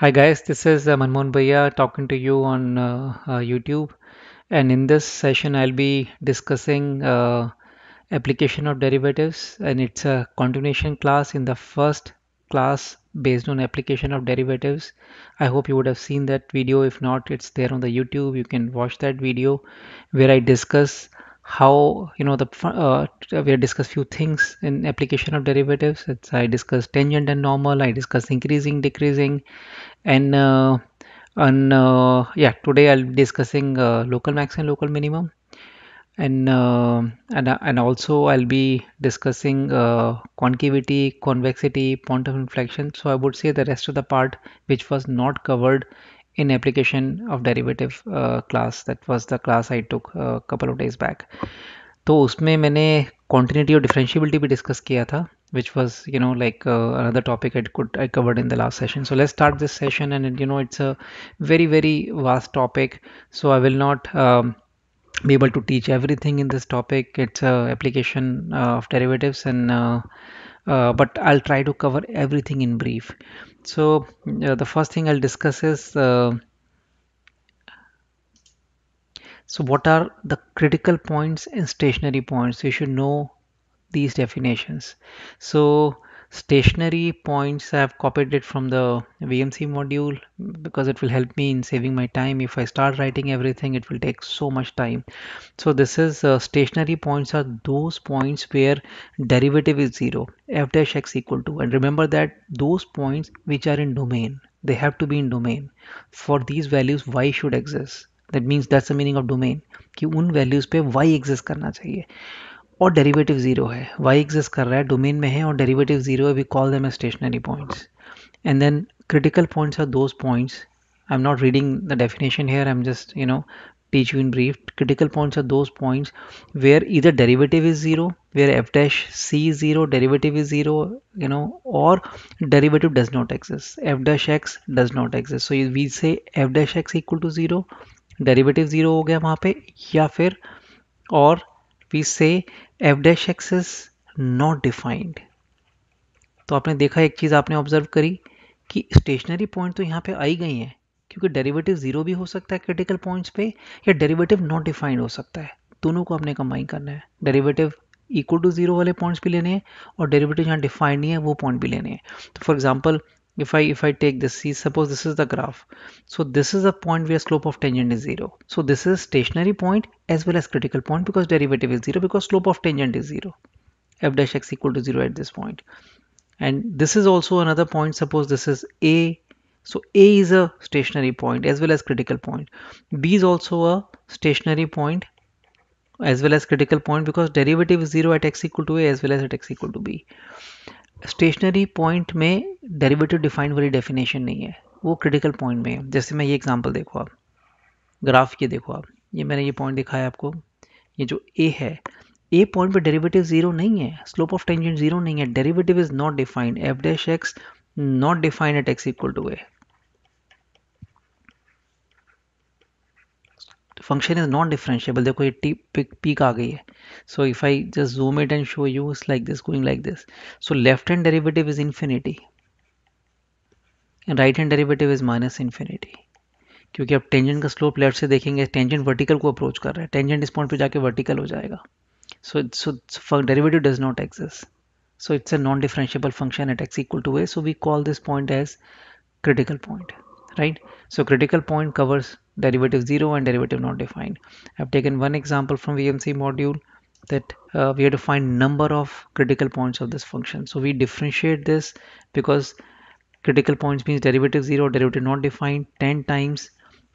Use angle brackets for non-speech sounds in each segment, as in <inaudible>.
Hi guys, this is uh, Manmohan Bhaiya talking to you on uh, uh, YouTube and in this session I'll be discussing uh, application of derivatives and it's a continuation class in the first class based on application of derivatives. I hope you would have seen that video if not it's there on the YouTube you can watch that video where I discuss how you know the uh, we discussed few things in application of derivatives it's i discussed tangent and normal i discussed increasing decreasing and uh, and uh, yeah today i'll be discussing uh, local max and local minimum and uh, and uh, and also i'll be discussing uh, concavity convexity point of inflection so i would say the rest of the part which was not covered in application of derivative uh, class that was the class I took a uh, couple of days back तो उसमें मैंने continuity और differentiability भी discuss किया था which was you know like uh, another topic I could I covered in the last session so let's start this session and you know it's a very very vast topic so I will not um, be able to teach everything in this topic it's a application uh, of derivatives and uh, uh, but I'll try to cover everything in brief. So uh, the first thing I'll discuss is uh, so what are the critical points and stationary points? You should know these definitions. So stationary points I've copied it from the VMC module because it will help me in saving my time if I start writing everything it will take so much time so this is uh, stationary points are those points where derivative is 0 f dash x equal to and remember that those points which are in domain they have to be in domain for these values y should exist that means that's the meaning of domain कि उन values पे y exist करना चाहिए और derivative zero है y exist कर रहा है डोमेन में है और डेरिवेटिव जीरो है we call them a stationary points and then critical points are those points I am not reading the definition here I am just you know teach you in brief critical points are those points where इधर derivative is zero where f dash c is zero derivative is zero you know और derivative does not exist f dash x does not exist so we say f dash x equal to zero derivative zero हो गया वहाँ पे या फिर और we say f dash x is not defined तो आपने देखा एक चीज़ आपने ऑब्जर्व करी कि स्टेशनरी पॉइंट तो यहाँ पे आई गई हैं क्योंकि डेरिवेटिव ज़ीरो भी हो सकता है क्रिटिकल पॉइंट्स पे या डेरिवेटिव नॉट डिफाइंड हो सकता है दोनों को आपने कंबाइन करना है डेरिवेटिव इक्वल टू ज़ीरो वाले पॉइंट्स भी लेने हैं और डेरिवेटिव जहाँ डिफाइंड नहीं है वो पॉइंट भी लेने हैं तो for example if I if I take this see suppose this is the graph so this is a point where slope of tangent is zero so this is stationary point as well as critical point because derivative is zero because slope of tangent is zero f dash x equal to zero at this point and this is also another point suppose this is a so a is a stationary point as well as critical point b is also a stationary point as well as critical point because derivative is 0 at x equal to a as well as at x equal to b stationary point में derivative defined वाली definition नहीं है वो critical point में है जैसे मैं ये एग्जांपल देखो आप ग्राफ ये देखो आप ये मैंने ये पॉइंट दिखाया आपको ये जो ए है ए पॉइंट पे डेरिवेटिव जीरो नहीं है स्लोप ऑफ टेंजेंट जीरो नहीं है derivative is not defined f dash x not defined at x equal to A function is non-differentiable देखो ये tip pick peak so if I just zoom it and show you it's like this going like this so left hand derivative is infinity right hand derivative is minus infinity क्योंकि अब tangent का slope left से देखेंगे tangent vertical approach कर रहा है tangent इस point पे जाके vertical हो जाएगा so derivative does not exist so it's a non-differentiable function at x equal to a so we call this point as critical point right? So critical point covers derivative 0 and derivative not defined. I've taken one example from VMC module that uh, we had to find number of critical points of this function. So we differentiate this because critical points means derivative 0, derivative not defined 10 times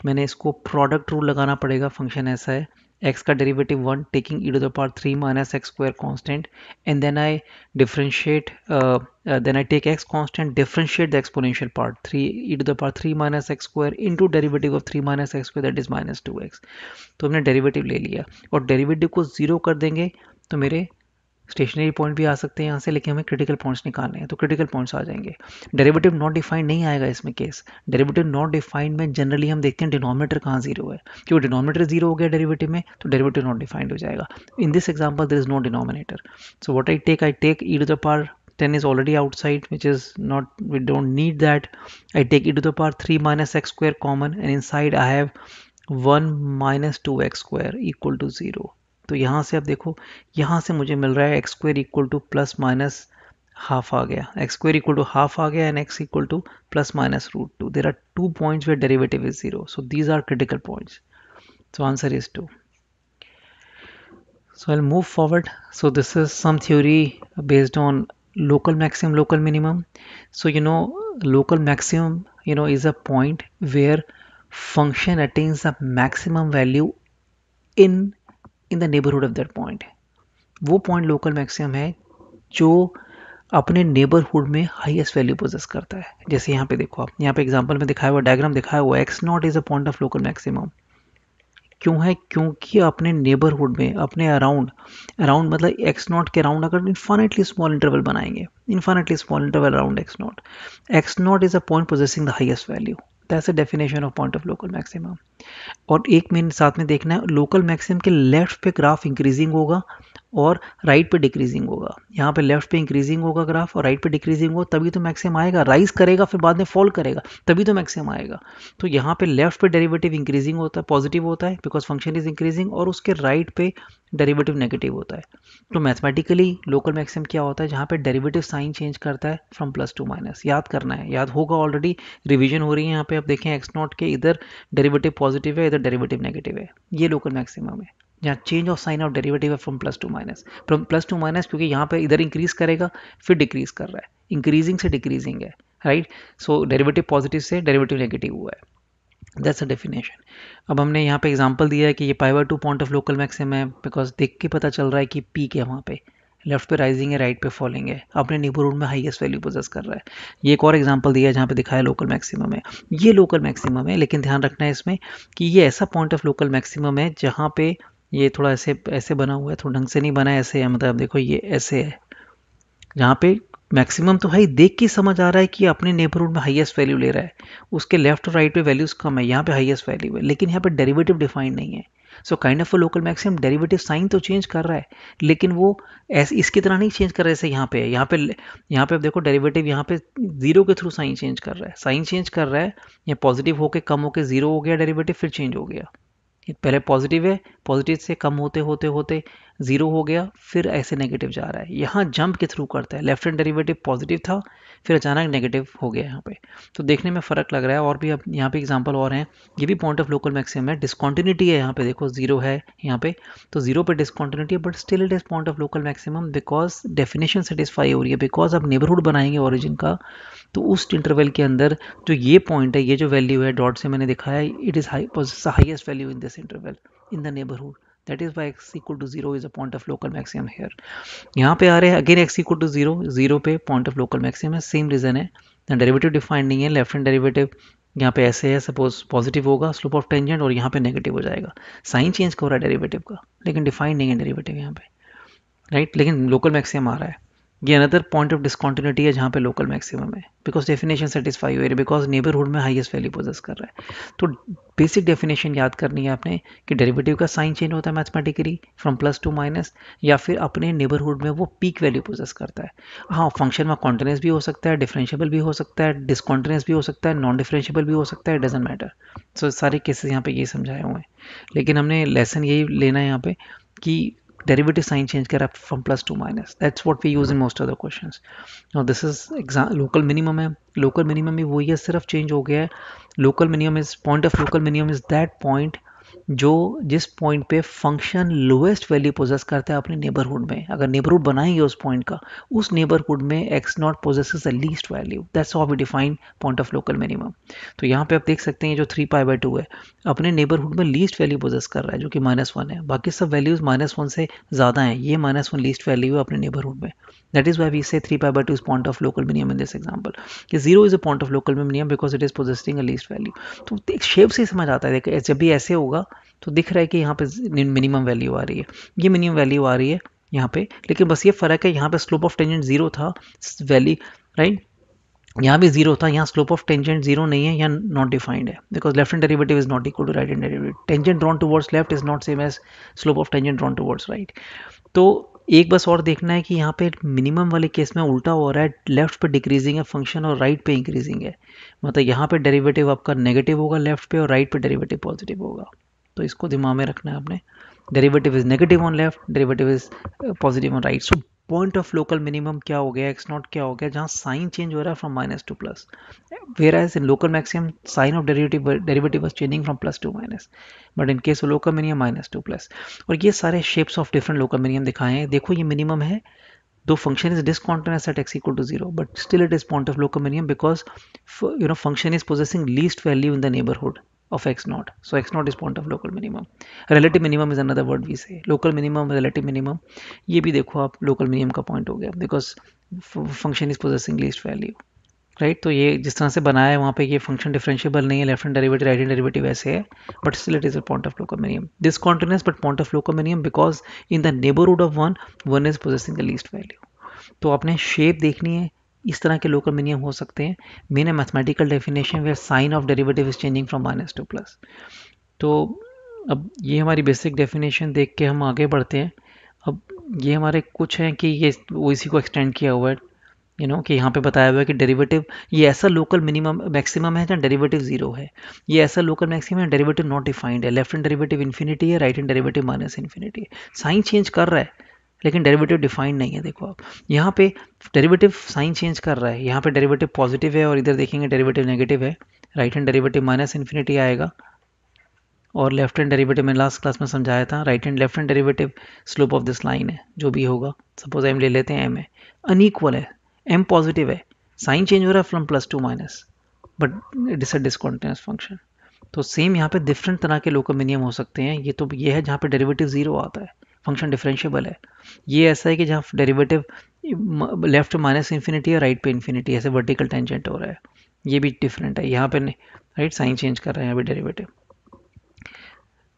मैंने इसको product rule लगाना पड़ेगा function ऐसा है x ka derivative 1 taking e to the power 3 minus x square constant and then I differentiate uh, uh, then I take x constant differentiate the exponential part 3 e to the power 3 minus x square into derivative of 3 minus x square that is minus 2x तो हमने derivative ले लिया और derivative को 0 कर देंगे तो मेरे स्टेशनरी पॉइंट भी आ सकते हैं यहाँ से लेकिन हमें क्रिटिकल पॉइंट्स निकालने हैं तो क्रिटिकल पॉइंट्स आ जाएंगे डेरिवेटिव नॉट डिफाइंड नहीं आएगा इसमें केस डेरिवेटिव नॉट डिफाइंड में जनरली हम देखते हैं डिनोमीटर कहाँ जीरो है क्योंकि डिनोमीटर जीरो हो गया डेरिवेटिव में तो डेरिवेटिव नॉट डिफाइंड हो जाएगा in this example there is no denominator so what I take I take e to the power is already outside which is not we don't need that I take e to the power three minus x square common and inside I have one minus two x square equal to zero तो यहाँ से आप देखो यहाँ से मुझे मिल रहा है x square equal to plus minus half आ गया x square equal to half आ गया and x equal to plus minus root two there are two points where derivative is zero so these are critical points so answer is two so I move forward so this is some theory based on local maximum local minimum so you know local maximum you know is a point where function attains the maximum value in in the neighbourhood of that point वो point local maximum है जो अपने neighbourhood में highest value poses करता है जैसे यहाँ पे देखो आप यहाँ पे एग्जांपल में दिखाया हुआ डायग्राम दिखाया हुआ x naught is a point of local maximum क्यों है क्योंकि अपने नेबरहुड में अपने अराउंड अराउंड मतलब एक्स नॉट के अराउंड अगर इन्फानेटली स्मॉल इंटरवल बनाएंगे infinitely small interval around x not x naught is a point possessing the highest value as a definition of point of local maximum और एक minute साथ में देखना है लोकल मैक्सिमम के लेफ्ट पे ग्राफ इंक्रीजिंग होगा और राइट पे डिक्रीजिंग होगा यहाँ पे लेफ्ट पे इंक्रीजिंग होगा ग्राफ और राइट पे डिक्रीजिंग होगा तभी तो मैक्सिमम आएगा राइज करेगा फिर बाद में फॉल करेगा तभी तो मैक्सिमम आएगा तो यहाँ पे लेफ्ट पे डेरिवेटिव इंक्रीजिंग होता है पॉजिटिव होता है बिकॉज फंक्शन इज इंक्रीजिंग और उसके राइट right पे डेरिवेटिव नेगेटिव होता है तो मैथमेटिकली लोकल मैक्सिमम क्या होता है जहाँ पे डेरिवेटिव साइन चेंज करता है फ्रॉम प्लस टू माइनस याद करना है याद होगा ऑलरेडी रिविजन हो रही है यहाँ पे आप देखें एक्स नॉट के इधर डेरिवेटिव पॉजिटिव है इधर डेरिवेटिव नेगेटिव है ये लोकल मैक्सिमम है यहाँ change of sign of derivative है from plus to minus from plus to minus क्योंकि यहाँ पे इधर इंक्रीज करेगा फिर डिक्रीज कर रहा है इंक्रीजिंग से डिक्रीजिंग है राइट सो डेरिवेटिव पॉजिटिव से डेरिवेटिव नेगेटिव हुआ है दैट्स अ डेफिनेशन अब हमने यहाँ पे एग्जाम्पल दिया है कि ये pi by two point of local maximum है बिकॉज देख के पता चल रहा है कि पी क्या वहाँ पे लेफ्ट पे राइजिंग है राइट पे फॉलिंग है अपने नेबरहुड में हाईएस्ट वैल्यू पोजेस कर रहा है ये एक और एग्जांपल दिया है जहाँ पे दिखाया लोकल मैक्सिमम है ये लोकल मैक्सिमम है लेकिन ध्यान रखना है इसमें कि ये ऐसा पॉइंट ऑफ लोकल मैक्सिमम है जहाँ पे ये थोड़ा ऐसे ऐसे बना हुआ है थोड़ा ढंग से नहीं बना है ऐसे है मतलब देखो ये ऐसे है जहाँ पे मैक्सिमम तो भाई देख के समझ आ रहा है कि अपने नेबरहुड में हाईएस्ट वैल्यू ले रहा है उसके लेफ्ट और राइट पे वैल्यूज़ कम है यहाँ पे हाईएस्ट वैल्यू है लेकिन यहाँ पे डेरिवेटिव डिफाइंड नहीं है so kind of a local maximum derivative sign तो चेंज कर रहा है लेकिन वो ऐसे इसकी तरह नहीं चेंज कर रहा है जैसे यहाँ पे यहाँ पे यहाँ पे देखो डेरिवेटिव यहाँ पे जीरो के थ्रू साइन चेंज कर रहा है साइन चेंज कर रहा है या पॉजिटिव होके कम होके जीरो हो गया डेरिवेटिव फिर चेंज हो गया पहले पॉजिटिव है पॉजिटिव से कम होते होते होते ज़ीरो हो गया फिर ऐसे नेगेटिव जा रहा है यहाँ जंप के थ्रू करता है लेफ्ट हैंड डेरिवेटिव पॉजिटिव था फिर अचानक नेगेटिव हो गया यहाँ पे तो देखने में फ़र्क लग रहा है और भी अब यहाँ पे एग्जांपल और हैं ये भी पॉइंट ऑफ लोकल मैक्सिमम है डिस्कॉन्टिन्यूटी है यहाँ पे देखो जीरो है यहाँ पे तो जीरो पे डिस्कॉन्टिन्यूटी है but still it is point of local maximum because definition satisfy हो रही है बिकॉज आप नेबरहुड बनाएंगे ऑरिजिन का तो उस इंटरवल के अंदर जो ये पॉइंट है ये जो वैल्यू है डॉट से मैंने दिखाया it is high highest value in this interval in the neighbourhood that is by x equal to zero is a point of local maximum here यहाँ पे आ रहे हैं again x equal to zero zero पे point of local maximum है same reason है derivative defined नहीं है लेफ्ट हैंड डेरिवेटिव यहाँ पे ऐसे है सपोज पॉजिटिव होगा स्लोप ऑफ टेंजेंट और यहाँ पे नेगेटिव हो जाएगा साइन चेंज कर रहा है डेरिवेटिव का लेकिन डिफाइंड नहीं है डेरिवेटिव यहाँ पे राइट right? लेकिन लोकल मैक्सिमम आ रहा है ये अनदर पॉइंट ऑफ डिस्कॉन्टिन्यूटी है जहाँ पे लोकल मैक्सिमम है बिकॉज डेफिनेशन सेटिस्फाई हो रही है बिकॉज नेबरहुड में हाईएस्ट वैल्यू पोजेस कर रहा है तो बेसिक डेफिनेशन याद करनी है आपने कि डेरिवेटिव का साइन चेंज होता है mathematically from plus to minus या फिर अपने नेबरहुड में वो पीक वैल्यू पोजेस करता है हाँ फंक्शन में कॉन्टिन्यूस भी हो सकता है डिफरेंशियबल भी हो सकता है डिसकॉन्टिन्यूस भी हो सकता है नॉन डिफरेंशियबल भी हो सकता है डजेंट मैटर सो सारे केसेस यहाँ पे ये समझाए हुए हैं लेकिन हमने लेसन यही लेना है यहाँ पे कि derivative sign change get up from plus to minus that's what we use in most other questions now this is local minimum है local minimum भी वही है change हो local minimum is point of local minimum is that point जो जिस point पे function lowest value poses करता है अपने नेबरहुड में अगर नेबरहुड बनाएंगे उस पॉइंट का उस नेबरहुड में x naught possess the least value that's of defined point of local minimum तो यहाँ पे आप देख सकते हैं जो थ्री पाई बाई टू है अपने नेबरहुड में लीस्ट वैल्यू पोजेस कर रहा है जो कि माइनस वन है बाकी सब वैल्यूज माइनस वन से ज़्यादा हैं ये माइनस वन लीस्ट वैल्यू है अपने नेबरहुड में that is why we say three pi by two is point of local minimum in this example कि zero is a point of local minimum because it is possessing a least value तो एक shape से समझ आता है देखिए जब भी ऐसे होगा तो दिख रहा है कि यहाँ पे मिनिमम वैल्यू आ रही है ये मिनिमम वैल्यू आ रही है यहाँ पे लेकिन बस ये फ़र्क है यहाँ पे स्लोप ऑफ टेंजेंट ज़ीरो था वैली राइट यहाँ भी जीरो था यहाँ स्लोप ऑफ टेंजेंट जीरो नहीं है यहाँ नॉट डिफाइंड है because left hand derivative is not equal to right hand derivative tangent drawn towards left is not same as slope of tangent drawn towards right तो एक बस और देखना है कि यहाँ पे मिनिमम वाले केस में उल्टा हो रहा है लेफ्ट पे डिक्रीजिंग है फंक्शन और राइट पे इंक्रीजिंग है मतलब यहाँ पे डेरिवेटिव आपका नेगेटिव होगा लेफ्ट पे और राइट पे डेरिवेटिव पॉजिटिव होगा तो इसको दिमाग में रखना है आपने derivative is negative on left derivative is positive on right so point of local minimum क्या हो गया एक्स नॉट क्या हो गया जहाँ साइन चेंज हो रहा है from minus to plus whereas in local maximum sign of derivative derivative was changing from plus to minus but in case local minimum minus to plus और ये सारे shapes of different local minimum दिखाए हैं देखो ये minimum है दो function is discontinuous at x equal to zero but still it is point of local minimum because you know function is possessing least value in the neighbourhood of x naught. So x naught is point of local minimum. Relative minimum is another word we say. Local minimum, relative minimum. ये भी देखो आप local minimum का point हो गया because function is possessing least value. Right right? तो ये जिस तरह से बनाया है वहाँ पे ये फंक्शन डिफरेंशियबल नहीं है left hand derivative right hand derivative ऐसे है but still it is a point of local minimum discontinuous but point of local minimum because in the neighbourhood of one one is possessing the least value तो आपने shape देखनी है इस तरह के local minimum हो सकते हैं मेन a mathematical definition way sign of derivative is changing from minus to plus तो अब ये हमारी बेसिक डेफिनेशन देख के हम आगे बढ़ते हैं अब ये हमारे कुछ हैं कि ये वो इसी को एक्सटेंड किया हुआ है यू नो कि यहाँ पे बताया हुआ है कि डेरिवेटिव ये ऐसा लोकल मिनिमम मैक्सिमम है जहाँ डेरिवेटिव जीरो है ये ऐसा लोकल मैक्सिमम है डेरिवेटिव नॉट डिफाइंड है लेफ्ट हैंड डेरिवेटिव इन्फिनिटी है right hand derivative minus infinity है साइन चेंज कर रहा है लेकिन डेरिवेटिव डिफाइंड नहीं है देखो आप यहाँ पे डेरिवेटिव साइन चेंज कर रहा है यहाँ पे डेरिवेटिव पॉजिटिव है और इधर देखेंगे डेरिवेटिव नेगेटिव है right hand derivative minus infinity आएगा और लेफ्ट हैंड डेरिवेटिव मैंने लास्ट क्लास में समझाया था right hand left hand derivative slope of this line है जो भी होगा सपोज एम ले लेते हैं एम है अनईक्वल है एम पॉजिटिव है साइन चेंज हो रहा है from plus to minus but it is discontinuous function तो सेम यहाँ पे डिफरेंट तरह के लोकोमिनियम हो सकते हैं ये तो ये है जहाँ पे डेरिवेटिव ज़ीरो आता है फंक्शन डिफरेंशियबल है ये ऐसा है कि जहाँ डेरिवेटिव लेफ्ट माइनस इन्फिनिटी है राइट पे इन्फिनिटी ऐसे वर्टिकल टेंजेंट हो रहा है ये भी डिफरेंट है यहाँ पे नहीं राइट साइन चेंज कर रहे हैं अभी डेरिवेटिव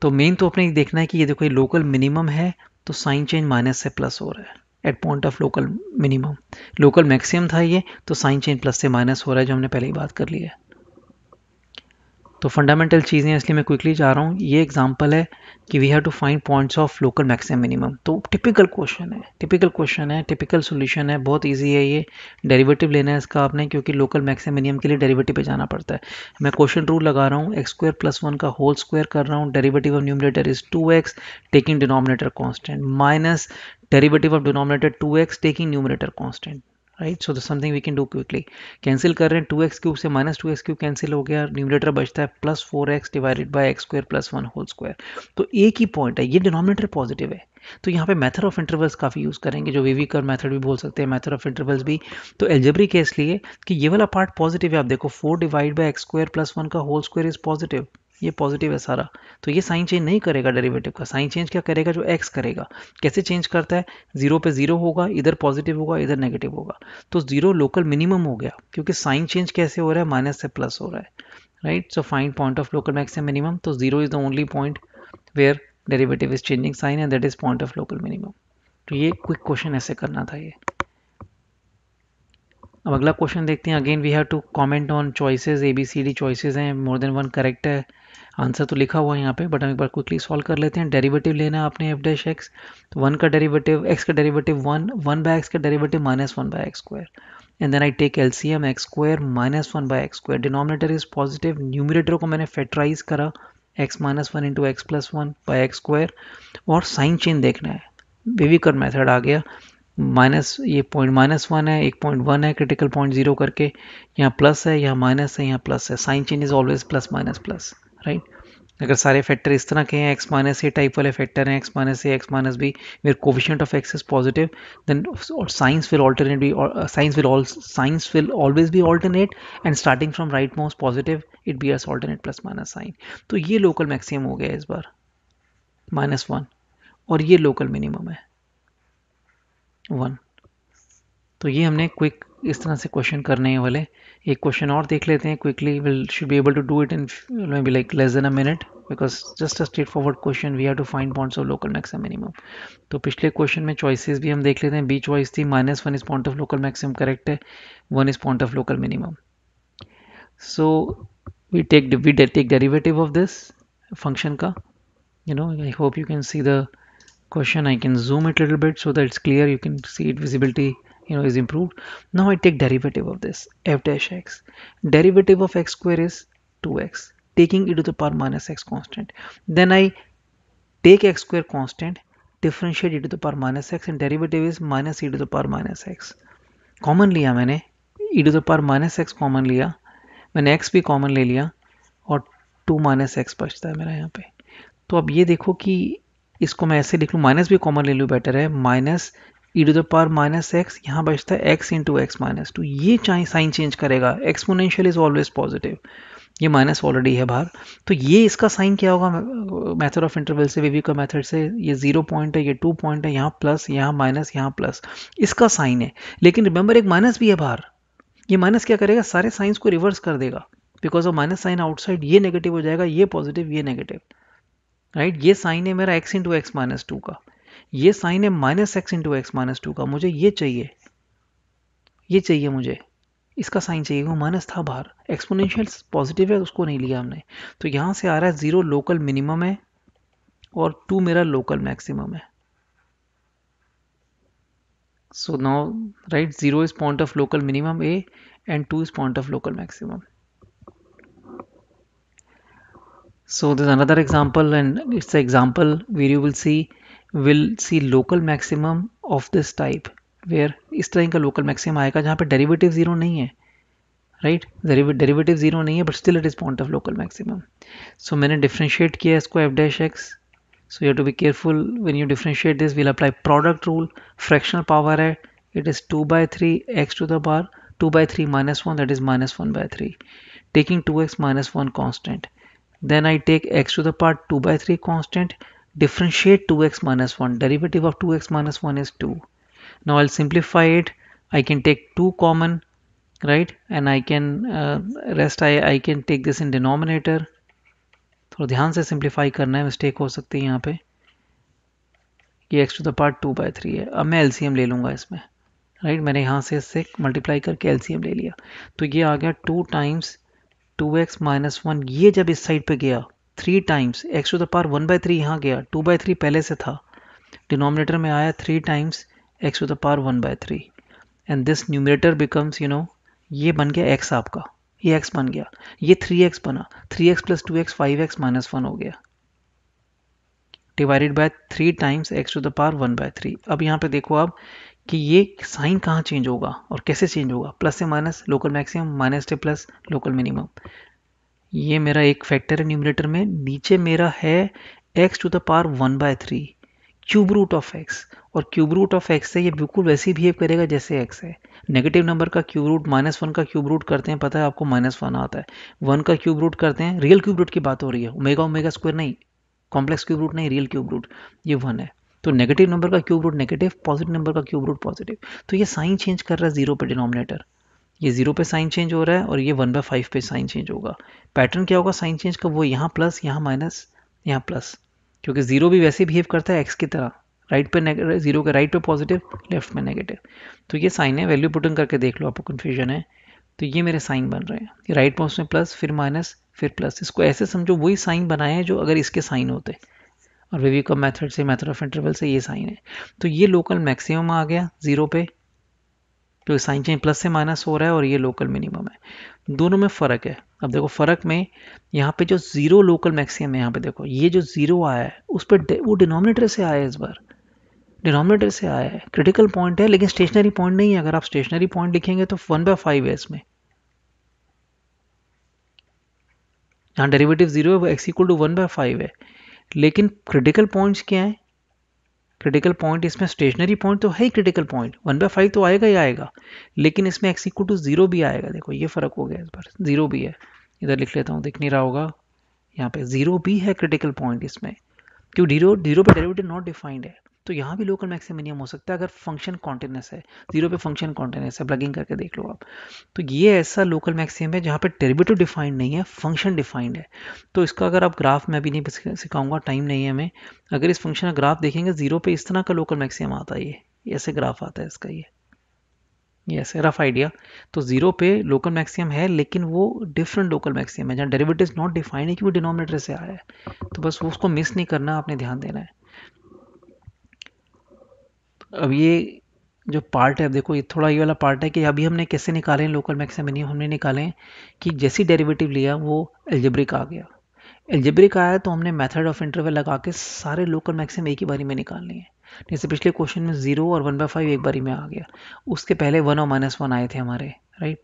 तो मेन तो अपने देखना है कि ये देखो ये लोकल मिनिमम है तो साइन चेंज माइनस से प्लस हो रहा है at point of local minimum local maximum था ये तो साइन चेंज प्लस से माइनस हो रहा है जो हमने पहले ही बात कर ली है तो फंडामेंटल चीज़ें इसलिए मैं क्विकली जा रहा हूँ ये एग्जांपल है कि we have to find points of local maximum minimum तो टिपिकल क्वेश्चन है टिपिकल क्वेश्चन है टिपिकल सॉल्यूशन है बहुत ईजी है ये डेरिवेटिव लेना है इसका आपने क्योंकि लोकल मैक्सिमम मिनिमम के लिए डेरिवेटिव पे जाना पड़ता है मैं क्वेश्चन रूल लगा रहा हूँ एक्स स्क्वेयर प्लस वन का होल स्क्वेयर कर रहा हूँ derivative of numerator is two x taking denominator constant minus derivative of denominator two x taking numerator constant right so something we can do quickly cancel कर रहे हैं two x cube से minus two x cube cancel हो गया numerator बचता है plus four x divided by x square plus one whole square तो एक ही पॉइंट है ये डिनोमिनेटर पॉजिटिव है तो यहाँ पे मेथड ऑफ इंटरवल्स काफ़ी यूज़ करेंगे जो वीवी कर मेथड भी बोल सकते हैं मेथड ऑफ इंटरवल्स भी तो एल्जेब्रिक के इसलिए कि ये वाला पार्ट पॉजिटिव है आप देखो four divide by x square plus one का होल स्क्वायर इज पॉजिटिव ये पॉजिटिव है सारा तो ये साइन चेंज नहीं करेगा डेरिवेटिव का साइन चेंज क्या करेगा जो एक्स करेगा कैसे चेंज करता है जीरो पे जीरो होगा इधर पॉजिटिव होगा इधर नेगेटिव होगा तो जीरो लोकल मिनिमम हो गया क्योंकि साइन चेंज कैसे हो रहा है माइनस से प्लस हो रहा है right so find point of local max minimum तो zero is the only point where derivative is changing sign and that is point of local minimum तो ये क्विक क्वेश्चन ऐसे करना था ये अब अगला क्वेश्चन देखते हैं again we have to comment on choices A B C D choices हैं मोर देन वन करेक्ट है आंसर तो लिखा हुआ है यहाँ पे बट हम एक बार क्विकली सॉल्व कर लेते हैं डेरिवेटिव लेना है आपने एफ डैश एक्स तो वन का डेरिवेटिव एक्स का derivative one one by x का derivative minus one by x square and then I take L C M x square minus one by x square denominator is positive numerator को मैंने factorise करा x minus one into x plus one by x square और sign change देखना है बेवीकर method आ गया minus ये point minus one है एक पॉइंट वन है क्रिटिकल पॉइंट जीरो करके यहाँ प्लस है यहाँ माइनस है यहाँ प्लस है sign change is always plus minus plus right अगर सारे फैक्टर इस तरह के हैं एक्स माइनस ए टाइप वाले फैक्टर हैं x minus a x minus b where coefficient of x is positive then और साइंस विल ऑल्टरनेट भी signs will signs will always भी alternate and starting from rightmost positive it be as alternate plus minus sign तो ये local maximum हो गया इस बार minus one और ये लोकल मिनिमम है वन तो ये हमने क्विक इस तरह से क्वेश्चन करने वाले एक क्वेश्चन और देख लेते हैं quickly will should be able to do it in maybe like less than a minute because just a straightforward question we have to find points of local maxim minimum तो पिछले question में choices भी हम देख लेते हैं B choice थी minus one is point of local maximum correct है one is point of local minimum so we take the we take derivative of this function ka you know i hope you can see the question i can zoom it a little bit so that it's clear you can see it visibility you know is improved now I take derivative of this f dash x derivative of x square is 2x taking e to the power minus x constant then I take x square constant differentiate e to the power minus x and derivative is minus e to the power minus x common लिया मैंने e to the power minus x common लिया मैंने x भी common ले लिया और 2 minus x बचता है मेरा यहाँ पे तो अब ये देखो कि इसको मैं ऐसे लिख लूँ माइनस भी कॉमन ले लूँ बेटर है minus e to the power minus x यहाँ बचता है x into x minus two ये चाहे साइन चेंज करेगा एक्सपोनेंशियल इज ऑलवेज पॉजिटिव ये माइनस ऑलरेडी है बाहर तो ये इसका साइन क्या होगा मेथड ऑफ इंटरवल से वीवी का मेथड से ये जीरो पॉइंट है ये टू पॉइंट है यहाँ प्लस यहाँ माइनस यहाँ प्लस इसका साइन है लेकिन रिमेंबर एक माइनस भी है बाहर ये माइनस क्या करेगा सारे साइंस को रिवर्स कर देगा because of minus sign outside ये नेगेटिव हो जाएगा ये पॉजिटिव ये नेगेटिव राइट right? ये साइन है मेरा x into x minus two का ये साइन है minus x into x minus two का मुझे ये चाहिए ये चाहिए मुझे इसका साइन चाहिए वो माइनस था बाहर एक्सपोनेंशियल पॉजिटिव है उसको नहीं लिया हमने तो यहाँ से आ रहा है ज़ीरो लोकल मिनिमम है और टू मेरा लोकल मैक्सिमम है so now right zero is point of local minimum a and two is point of local maximum so there's another example and it's the example where you will see will see local maximum of this type where इस तरह का local maximum आएगा जहाँ पर derivative zero नहीं है right derivative zero नहीं है but still it is point of local maximum so मैंने डिफ्रेंशिएट किया इसको f dash x so you to be careful when you differentiate this will apply product rule fractional power है it is two by three x to the power two by three minus one that is minus one by three taking two x minus one constant then I take x to the power to bye three constant differentiate 2x minus 1 derivative of 2x minus 1 is 2 now I'll simplify it I can take 2 common right and I can uh, rest I, I can take this in denominator थोड़ा dhyan se simplify karna hai mistake ho sakti hai yahan pe ये x to the power 2 by three है अब मैं LCM ले लूँगा इसमें right मैंने यहाँ से इससे मल्टीप्लाई करके एलसीएम ले लिया तो ये आ गया 2 times 2x x minus one ये जब इस साइड पे गया three times x to the power one by three यहाँ गया टू बाई थ्री पहले से था डिनोमिनेटर में आया three times x to the power one by three and this numerator becomes you know ये बन गया एक्स आपका ये एक्स बन गया ये थ्री एक्स बना three x plus two x five x minus one हो गया divided by three times x to the power one by three अब यहाँ पे देखो आप कि ये साइन कहाँ चेंज होगा और कैसे चेंज होगा प्लस से माइनस लोकल मैक्सिमम माइनस से प्लस लोकल मिनिमम ये मेरा एक फैक्टर है न्यूमिनेटर में नीचे मेरा है x to the power one by three cube root of x और क्यूब रूट ऑफ एक्स से ये बिल्कुल वैसे ही बिहेव करेगा जैसे एक्स है नेगेटिव नंबर का क्यूब रूट माइनस वन का क्यूब रूट करते हैं पता है आपको माइनस वन आता है वन का क्यूब रूट करते हैं रियल क्यूब रूट की बात हो रही है ओमेगा ओमेगा स्क्वायर नहीं कॉम्प्लेक्स क्यूब रूट नहीं रियल क्यूब रूट ये वन है तो नेगेटिव नंबर का cube root negative positive number का क्यूब रूट पॉजिटिव तो ये साइन चेंज कर रहा है जीरो पर डिनोमिनेटर ये ज़ीरो पे साइन चेंज हो रहा है और ये वन बाय फाइव पे साइन चेंज होगा पैटर्न क्या होगा साइन चेंज का वो यहाँ प्लस यहाँ माइनस यहाँ प्लस क्योंकि ज़ीरो भी वैसे बिहेव करता है एक्स की तरह राइट पे जीरो के राइट पे पॉजिटिव लेफ्ट में नेगेटिव तो ये साइन है वैल्यू पुटिंग करके देख लो आपको कन्फ्यूजन है तो ये मेरे साइन बन रहे हैं राइट पॉज में प्लस फिर माइनस फिर प्लस इसको ऐसे समझो वही साइन बनाए हैं जो अगर इसके साइन होते और रिव्यू का मैथड से मैथड ऑफ इंटरवल से ये साइन है तो ये लोकल मैक्सिमम आ गया जीरो पे क्योंकि तो साइन चेंज प्लस से माइनस हो रहा है और ये लोकल मिनिमम है दोनों में फ़र्क है अब देखो फ़र्क में यहाँ पे जो ज़ीरो लोकल मैक्सिमम है यहाँ पे देखो ये जो ज़ीरो आया है उस पर वो डिनोमिनेटर से आया है इस बार डिनोमिनेटर से आया है क्रिटिकल पॉइंट है लेकिन स्टेशनरी पॉइंट नहीं है अगर आप स्टेशनरी पॉइंट लिखेंगे तो वन बाय फाइव है इसमें यहाँ डेरिवेटिव जीरो है वो x equal to one by five है लेकिन क्रिटिकल पॉइंट्स क्या हैं क्रिटिकल पॉइंट इसमें स्टेशनरी पॉइंट तो है ही critical point one by five तो आएगा ही आएगा लेकिन इसमें एक्स इक्वल टू जीरो भी आएगा देखो ये फ़र्क हो गया इस बार ज़ीरो भी है इधर लिख लेता हूँ देख नहीं रहा होगा यहाँ पे ज़ीरो भी है क्रिटिकल पॉइंट इसमें क्यों जीरो जीरो पर डेरिवेटिव नॉट डिफाइंड है तो यहाँ भी लोकल मैक्सिमिनियम हो सकता है अगर फंक्शन कॉन्टिन्यूस है जीरो पे फंक्शन कॉन्टिन्यूस है प्लगिंग करके देख लो आप तो ये ऐसा लोकल मैक्सिमम है जहाँ पे डेरिवेटिव डिफाइंड नहीं है फंक्शन डिफाइंड है तो इसका अगर आप ग्राफ में अभी नहीं सिखाऊंगा टाइम नहीं है हमें अगर इस फंक्शन का ग्राफ देखेंगे जीरो पे इस तरह का लोकल मैक्सिमम आता है ये ऐसे ग्राफ आता है इसका ये ऐसे रफ आइडिया तो जीरो पे लोकल मैक्सिमम है लेकिन वो डिफरेंट लोकल मैक्सिमम है जहाँ डेरिवेटिव नॉट डिफाइंड है कि वो डिनोमिनेटर से आया है तो बस उसको मिस नहीं करना आपने ध्यान देना है अब ये जो पार्ट है देखो ये थोड़ा ये वाला पार्ट है कि अभी हमने कैसे निकाले लोकल मैक्सिमम मिनिमम हमने निकाले कि जैसी डेरिवेटिव लिया वो एल्जेब्रिक आ गया एल्जेब्रिक आया तो हमने मेथड ऑफ इंटरवल लगा के सारे लोकल मैक्सिमम एक ही बारी में निकालनी हैं जैसे पिछले क्वेश्चन में जीरो और वन बाई फाइव एक बारी में आ गया उसके पहले वन और माइनस वन आए थे हमारे राइट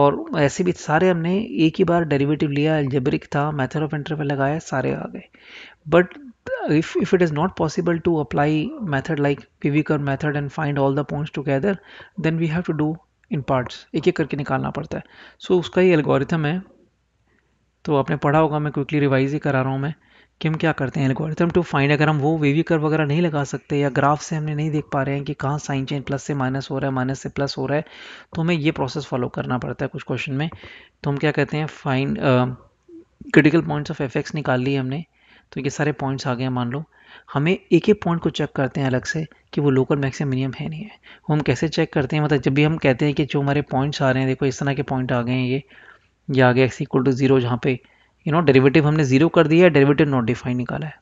और ऐसे भी सारे हमने एक ही बार डेरिवेटिव लिया एल्जेब्रिक था मेथड ऑफ इंटरवल लगाया सारे आ गए but if, if it is not possible to apply method like pv curve method and find all the points together then we have to do in parts एक एक करके निकालना पड़ता है सो so, उसका ही एल्गोरिथम है तो आपने पढ़ा होगा मैं क्विकली रिवाइज ही करा रहा हूँ मैं कि हम क्या करते हैं एल्गोरिथम टू फाइंड अगर हम वो वेवी कर वगैरह नहीं लगा सकते या ग्राफ से हमने नहीं देख पा रहे हैं कि कहाँ साइन चेंज प्लस से माइनस हो रहा है माइनस से प्लस हो रहा है तो हमें ये प्रोसेस फॉलो करना पड़ता है कुछ क्वेश्चन में तो हम क्या कहते हैं find critical points of effects निकाल लिए हमने तो ये सारे पॉइंट्स आ गए मान लो हमें एक एक पॉइंट को चेक करते हैं अलग से कि वो लोकल मैक्सिमम मिनिमम है नहीं है वो हम कैसे चेक करते हैं मतलब जब भी हम कहते हैं कि जो हमारे पॉइंट्स आ रहे हैं देखो इस तरह के पॉइंट आ गए हैं ये ये आ गए एक्स इक्वल टू जीरो जहाँ पे यू नो डेरिवेटिव हमने जीरो कर दिया है डेरिवेटिव नॉट डिफाइन निकाला है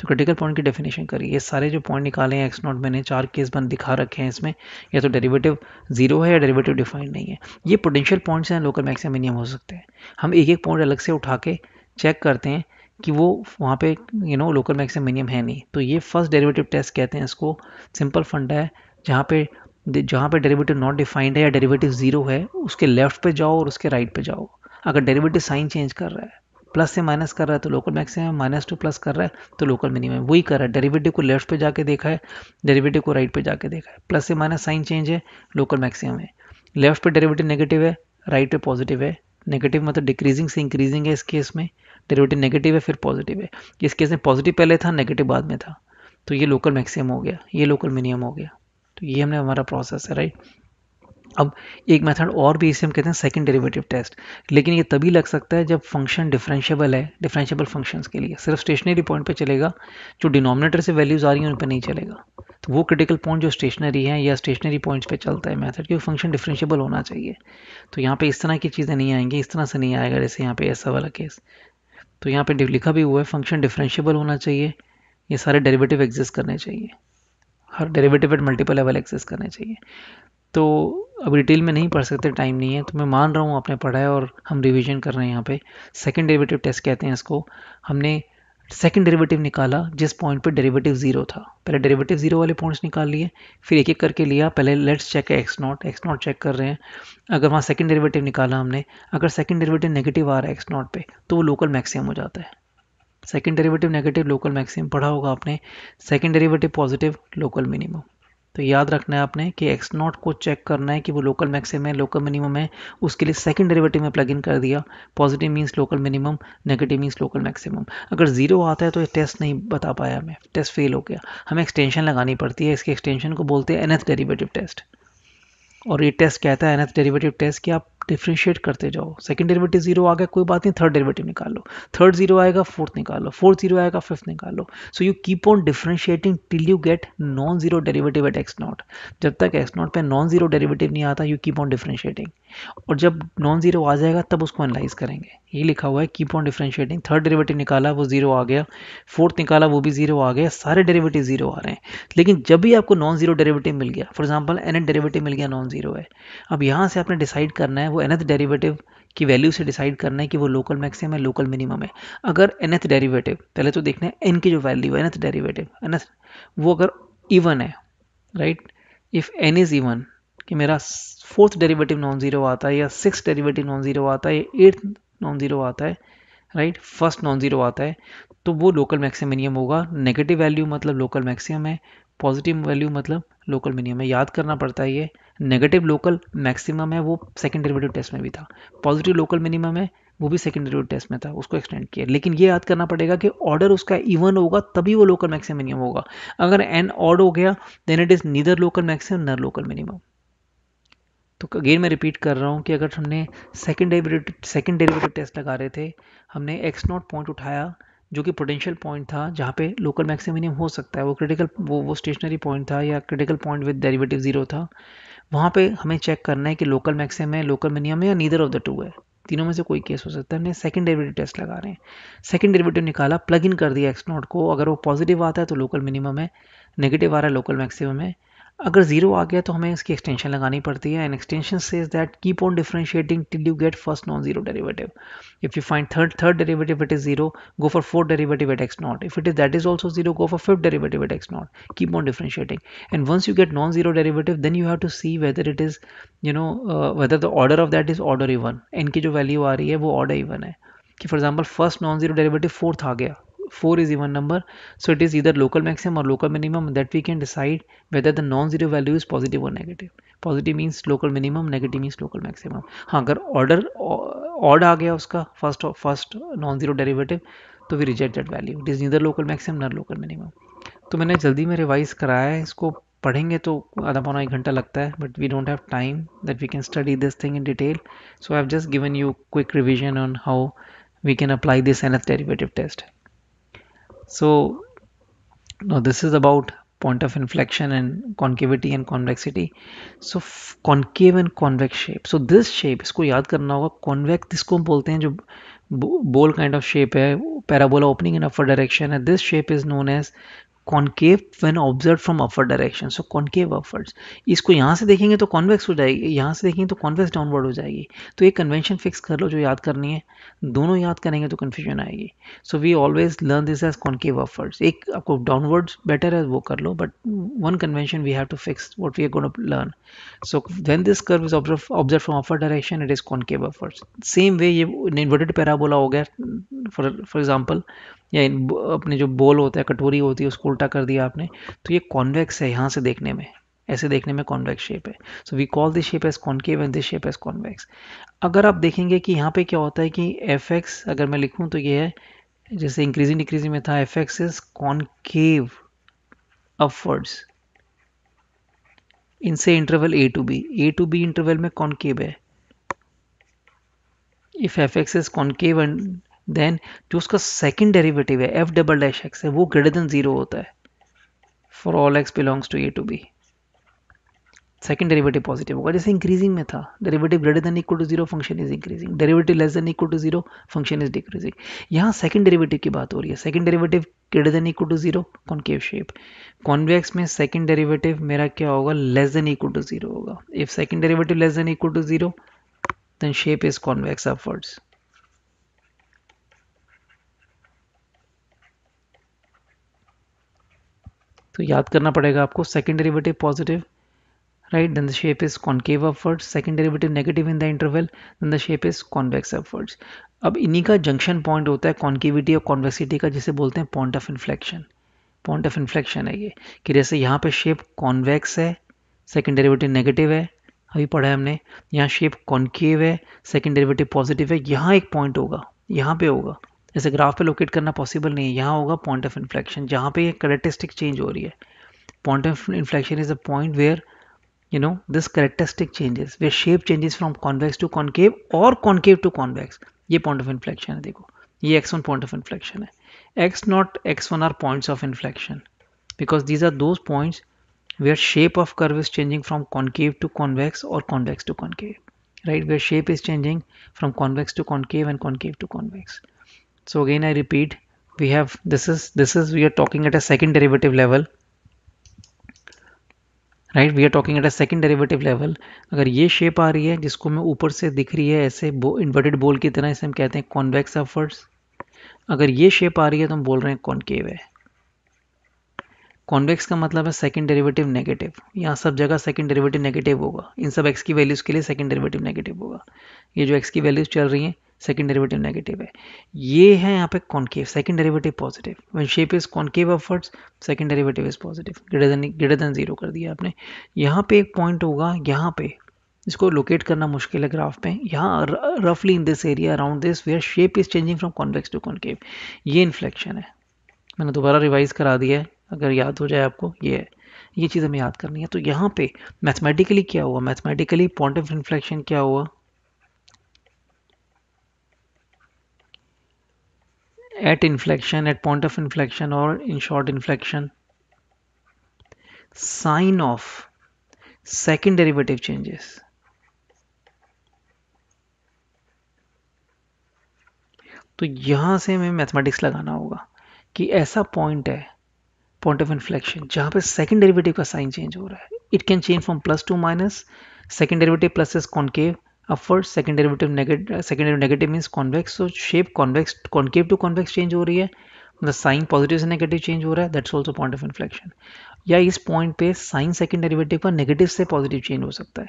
तो क्रिटिकल पॉइंट की डेफिनेशन करिए ये सारे जो पॉइंट निकाले हैं एक्स नॉट मैंने चार केस बन दिखा रखे हैं इसमें या तो डेरिवेटिव जीरो है या डेरिवेटिव डिफाइंड नहीं है ये पोटेंशियल पॉइंट्स हैं लोकल मैक्सिमम मिनिमम हो सकते हैं हम एक एक पॉइंट अलग से उठा के चेक करते हैं कि वो वहाँ पे you know local maximum minimum है नहीं तो ये फर्स्ट डेरिवेटिव टेस्ट कहते हैं इसको सिंपल फंड है जहाँ पे जहाँ पे डेरिवेटिव नॉट डिफाइंड है या डेरिवेटिव ज़ीरो है उसके लेफ्ट पे जाओ और उसके राइट पे जाओ अगर डेरिवेटिव साइन चेंज कर रहा है प्लस से माइनस कर रहा है तो local maximum minus to plus कर रहा है तो लोकल मिनिमम वही कर रहा है डेरिवेटिव को लेफ्ट पे जाके देखा है डेरिवेटिव को राइट पे जाके देखा है प्लस से माइनस साइन चेंज है लोकल मैक्सिमम है लेफ्ट पे डेरिवेटिव नेगेटिव है राइट पे पॉजिटिव है नेगेटिव मतलब डिक्रीजिंग से इंक्रीजिंग है इस केस में डेरिवेटिव नेगेटिव है फिर पॉजिटिव है इस केस में पॉजिटिव पहले था नेगेटिव बाद में था तो ये लोकल मैक्सिमम हो गया ये लोकल मिनिमम हो गया तो ये हमने हमारा प्रोसेस है राइट अब एक मेथड और भी इसे हम कहते हैं सेकंड डेरिवेटिव टेस्ट लेकिन ये तभी लग सकता है जब फंक्शन डिफरेंशियबल है डिफरेंशियबल फंक्शंस के लिए सिर्फ स्टेशनरी पॉइंट पे चलेगा जो डिनोमिनेटर से वैल्यूज आ रही हैं उन पर नहीं चलेगा तो वो क्रिटिकल पॉइंट जो स्टेशनरी है या स्टेशनरी पॉइंट्स पे चलता है मैथड क्योंकि फंक्शन डिफरेंशियबल होना चाहिए तो यहाँ पे इस तरह की चीज़ें नहीं आएंगी इस तरह से नहीं आएगा जैसे यहाँ पे ऐसा वाला केस तो यहाँ पे लिखा भी हुआ है फंक्शन डिफरेंशियबल होना चाहिए ये सारे डेरिवेटिव एग्जिस्ट करने चाहिए हर derivative at multiple level exist करने चाहिए तो अब डिटेल में नहीं पढ़ सकते टाइम नहीं है तो मैं मान रहा हूँ आपने पढ़ा है और हम रिविजन कर रहे हैं यहाँ पे सेकेंड डेरिवेटिव टेस्ट कहते हैं इसको हमने सेकंड डेरिवेटिव निकाला जिस पॉइंट पे डेरिवेटिव जीरो था पहले डेरिवेटिव जीरो वाले पॉइंट्स निकाल लिए फिर एक एक करके लिया पहले let's check x not x not check कर रहे हैं अगर वहाँ सेकंड डेरिवेटिव निकाला हमने अगर सेकंड डेरिवेटिव नेगेटिव आ रहा है एक्स नॉट पर तो वो लोकल मैक्सिमम हो जाता है second derivative negative local maximum पढ़ा होगा आपने second derivative positive local minimum तो याद रखना है आपने कि एक्स नॉट को चेक करना है कि वो लोकल मैक्सिमम है लोकल मिनिमम है उसके लिए सेकंड डेरिवेटिव में प्लग इन कर दिया positive means local minimum negative means local maximum अगर ज़ीरो आता है तो ये टेस्ट नहीं बता पाया हमें टेस्ट फेल हो गया हमें एक्सटेंशन लगानी पड़ती है इसके एक्सटेंशन को बोलते हैं एनथ डेरीवेटिव टेस्ट और ये टेस्ट कहता है एनथ डेरिवेटिव टेस्ट कि आप डिफ्रेंशिएट करते जाओ सेकंड डेरिवेटिव जीरो आ गया कोई बात नहीं थर्ड डेरिवेटिव निकालो थर्ड जीरो आएगा फोर्थ निकालो फोर्थ जीरो आएगा फिफ्थ निकालो so you keep on differentiating till you get non zero derivative at x not जब तक एक्स नॉट पे नॉन जीरो डेरिवेटिव नहीं आता यू कीप ऑन डिफ्रेंशिएटिंग और जब नॉन जीरो आ जाएगा तब उसको एनालाइज करेंगे ये लिखा हुआ है keep on differentiating third derivative निकाला वो जीरो आ गया फोर्थ निकाला वो भी जीरो आ गया सारे डेरिवेटिव जीरो आ रहे हैं लेकिन जब भी आपको नॉन जीरो डेरिवेटिव मिल गया फॉर एग्जाम्पल एन डेरिवेटिव मिल गया नॉन जीरो है अब यहाँ से आपने डिसाइड करना है वो एनथ डेरिवेटिव की वैल्यू से डिसाइड करना है कि वो लोकल मैक्सिमम है लोकल मिनिमम है अगर एनथ डेरिवेटिव पहले तो देखना है एन की जो वैल्यू है एनथ डेरिवेटिव एनथ वो अगर इवन है right if n is even कि मेरा फोर्थ डेरिवेटिव नॉन ज़ीरो आता है या सिक्स डेरिवेटिव नॉन ज़ीरो आता है या एट्थ नॉन ज़ीरो आता है राइट फर्स्ट नॉन ज़ीरो आता है तो वो लोकल मैक्सिमम होगा नेगेटिव वैल्यू मतलब लोकल मैक्सिमम है पॉजिटिव वैल्यू मतलब लोकल मिनिमम है याद करना पड़ता है ये नेगेटिव लोकल मैक्सिमम है वो सेकंड डेरिवेटिव टेस्ट में भी था पॉजिटिव लोकल मिनिमम है वो भी सेकंड डेरिवेटिव टेस्ट में था उसको एक्सटेंड किया लेकिन ये याद करना पड़ेगा कि ऑर्डर उसका इवन होगा तभी वो लोकल मैक्सिमम मिनिमम होगा अगर एन ऑड हो गया then it is neither local maximum nor local minimum तो अगेन मैं रिपीट कर रहा हूँ कि अगर हमने second derivative second derivative test लगा रहे थे हमने एक्स नॉट पॉइंट उठाया जो कि पोटेंशियल पॉइंट था जहाँ पे लोकल मैक्सिमिनियम हो सकता है वो क्रिटिकल वो वो स्टेशनरी पॉइंट था या critical point with derivative zero था वहाँ पे हमें चेक करना है कि लोकल मैक्सिमम है लोकल मिनिमम है या नीदर ऑफ द टू है तीनों में से कोई केस हो सकता है हमने सेकंड डेरिवेटिव टेस्ट लगा रहे हैं सेकंड डेरिवेटिव निकाला प्लग इन कर दिया एक्स नॉट को अगर वो पॉजिटिव आता है तो लोकल मिनिमम है नेगेटिव आ रहा है लोकल मैक्सिमम है अगर जीरो आ गया तो हमें इसकी एक्सटेंशन लगानी पड़ती है and extension says that keep on differentiating till you get first non zero derivative if you find third third derivative it is zero go for fourth derivative at x not if it is that is also zero go for fifth derivative at x not keep on differentiating and once you get non zero derivative then you have to see whether it is you know whether the order of that is order even n की जो value आ रही है वो order even है कि for example first non zero derivative fourth आ गया four is even number so it is either local maximum और local minimum that we can decide whether the non zero value is positive और negative positive means local minimum negative means local maximum हाँ अगर order odd आ गया उसका first first non zero derivative तो we reject that value it is either local maximum nor local minimum तो मैंने जल्दी में रिवाइज कराया है इसको पढ़ेंगे तो आधा पौना एक घंटा लगता है but we don't have time that we can study this thing in detail so I have just given you quick revision on how we can apply this n a derivative test So now this is about point of inflection and concavity and convexity. So concave and convex shape. So this shape isko yaad karna hoga convex isko hum bolte hain jo bowl kind of shape hai parabola opening in upward direction and this shape is known as concave when observe from upper direction so concave upwards इसको यहाँ से देखेंगे तो convex हो जाएगी यहाँ से देखेंगे तो कॉन्वेक्स डाउनवर्ड हो जाएगी तो एक कन्वेंशन फिक्स कर लो जो याद करनी है दोनों याद करेंगे तो कन्फ्यूजन आएगी so we always learn this as concave upwards एक आपको डाउनवर्ड्स बेटर है वो कर लो but one convention we have to fix what we are learn so when this curve is observe from upper direction it is concave upwards same way ये inverted parabola हो गया for example या इन अपने जो बोल होता है कटोरी होती है उसको उल्टा कर दिया आपने तो ये कॉन्वेक्स है यहाँ से देखने में ऐसे देखने में कॉन्वेक्स शेप है so we call this shape as concave and this shape as convex अगर आप देखेंगे कि यहाँ पे क्या होता है कि एफ एक्स अगर मैं लिखूँ तो ये है जैसे इंक्रीजिंग डिक्रीजिंग में था f x is concave upwards इनसे interval a to b a to b interval में कॉन्केव है if f x is concave and then जो उसका सेकेंड डेरिवेटिव है एफ डबल डैश एक्स है वो ग्रेटर देन जीरो होता है for all x belongs to a to b second derivative positive होगा जैसे इंक्रीजिंग में था derivative greater than equal to zero function is increasing derivative less than equal to zero function is decreasing यहाँ second derivative की बात हो रही है second derivative greater than equal to zero concave shape convex में second derivative मेरा क्या होगा less than equal to zero होगा if second derivative less than equal to zero then shape is convex upwards तो याद करना पड़ेगा आपको second derivative positive right then the shape is concave upwards second derivative negative in the interval then the shape is convex upwards अब इन्हीं का junction point होता है कॉन्केविटी और कॉन्वेक्सिटी का जिसे बोलते हैं point of inflection point of inflection है ये कि जैसे यहाँ पे शेप कॉन्वेक्स है सेकेंड डेरिवेटिव नेगेटिव है अभी पढ़ा है हमने यहाँ शेप कॉन्केव है सेकेंड डेरिवेटिव पॉजिटिव है यहाँ एक पॉइंट होगा यहाँ पे होगा जैसे ग्राफ पे लोकेट करना पॉसिबल नहीं है यहाँ होगा पॉइंट ऑफ इन्फ्लेक्शन जहाँ पे करेक्टरिस्टिक चेंज हो रही है point of inflection is a point where you know this characteristic changes where shape changes from convex to concave और कॉन्केव टू कॉन्वेक्स ये पॉइंट ऑफ इन्फ्लेक्शन है देखो ये x one point of inflection है x not x one are points of inflection because these are those points where shape of curve is changing from concave to convex और convex to concave right where shape is changing from convex to concave and concave to convex so again I repeat we have this is this is we are talking at a second derivative level right we are talking at a second derivative level अगर ये shape आ रही है जिसको हमें ऊपर से दिख रही है ऐसे बो इन्वर्टेड बोल की तरह इसे हम कहते हैं कॉन्वेक्स अफर्ट्स अगर ये शेप आ रही है तो हम बोल रहे हैं कॉन्केव है कॉन्वेक्स का मतलब है सेकंड डेरिवेटिव नेगेटिव यहाँ सब जगह सेकंड डेरिवेटिव नेगेटिव होगा इन सब एक्स की वैल्यूज़ के लिए सेकंड डेरिवेटिव नेगेटिव होगा ये जो एक्स की वैल्यूज़ चल रही हैं सेकंड डेरिवेटिव नेगेटिव है ये है यहाँ पे concave second derivative positive one shape is concave upwards second derivative is positive greater than greater than zero कर दिया आपने यहाँ पे एक पॉइंट होगा यहाँ पे इसको लोकेट करना मुश्किल है ग्राफ में यहाँ रफली in this area around this where shape is changing from convex to concave ये इन्फ्लेक्शन है मैंने दोबारा रिवाइज करा दिया है अगर याद हो जाए आपको ये ये चीज़ हमें याद करनी है तो यहाँ पे मैथमेटिकली क्या हुआ मैथमेटिकली पॉइंट ऑफ इन्फ्लेक्शन क्या हुआ at inflection at point of inflection और in short inflection sign of second derivative changes तो यहां से हमें मैथमेटिक्स लगाना होगा कि ऐसा पॉइंट है पॉइंट ऑफ इन्फ्लेक्शन जहाँ पे सेकंड डेरिवेटिव का साइन चेंज हो रहा है it can change from plus to minus second derivative plus is concave upward second derivative negative second negative means convex so shape convex concave to convex change हो रही है मतलब sign positive से negative change हो रहा है that's also point of inflection या इस पॉइंट पे साइन सेकंड डेरिवेटिव का नेगेटिव से पॉजिटिव चेंज हो सकता है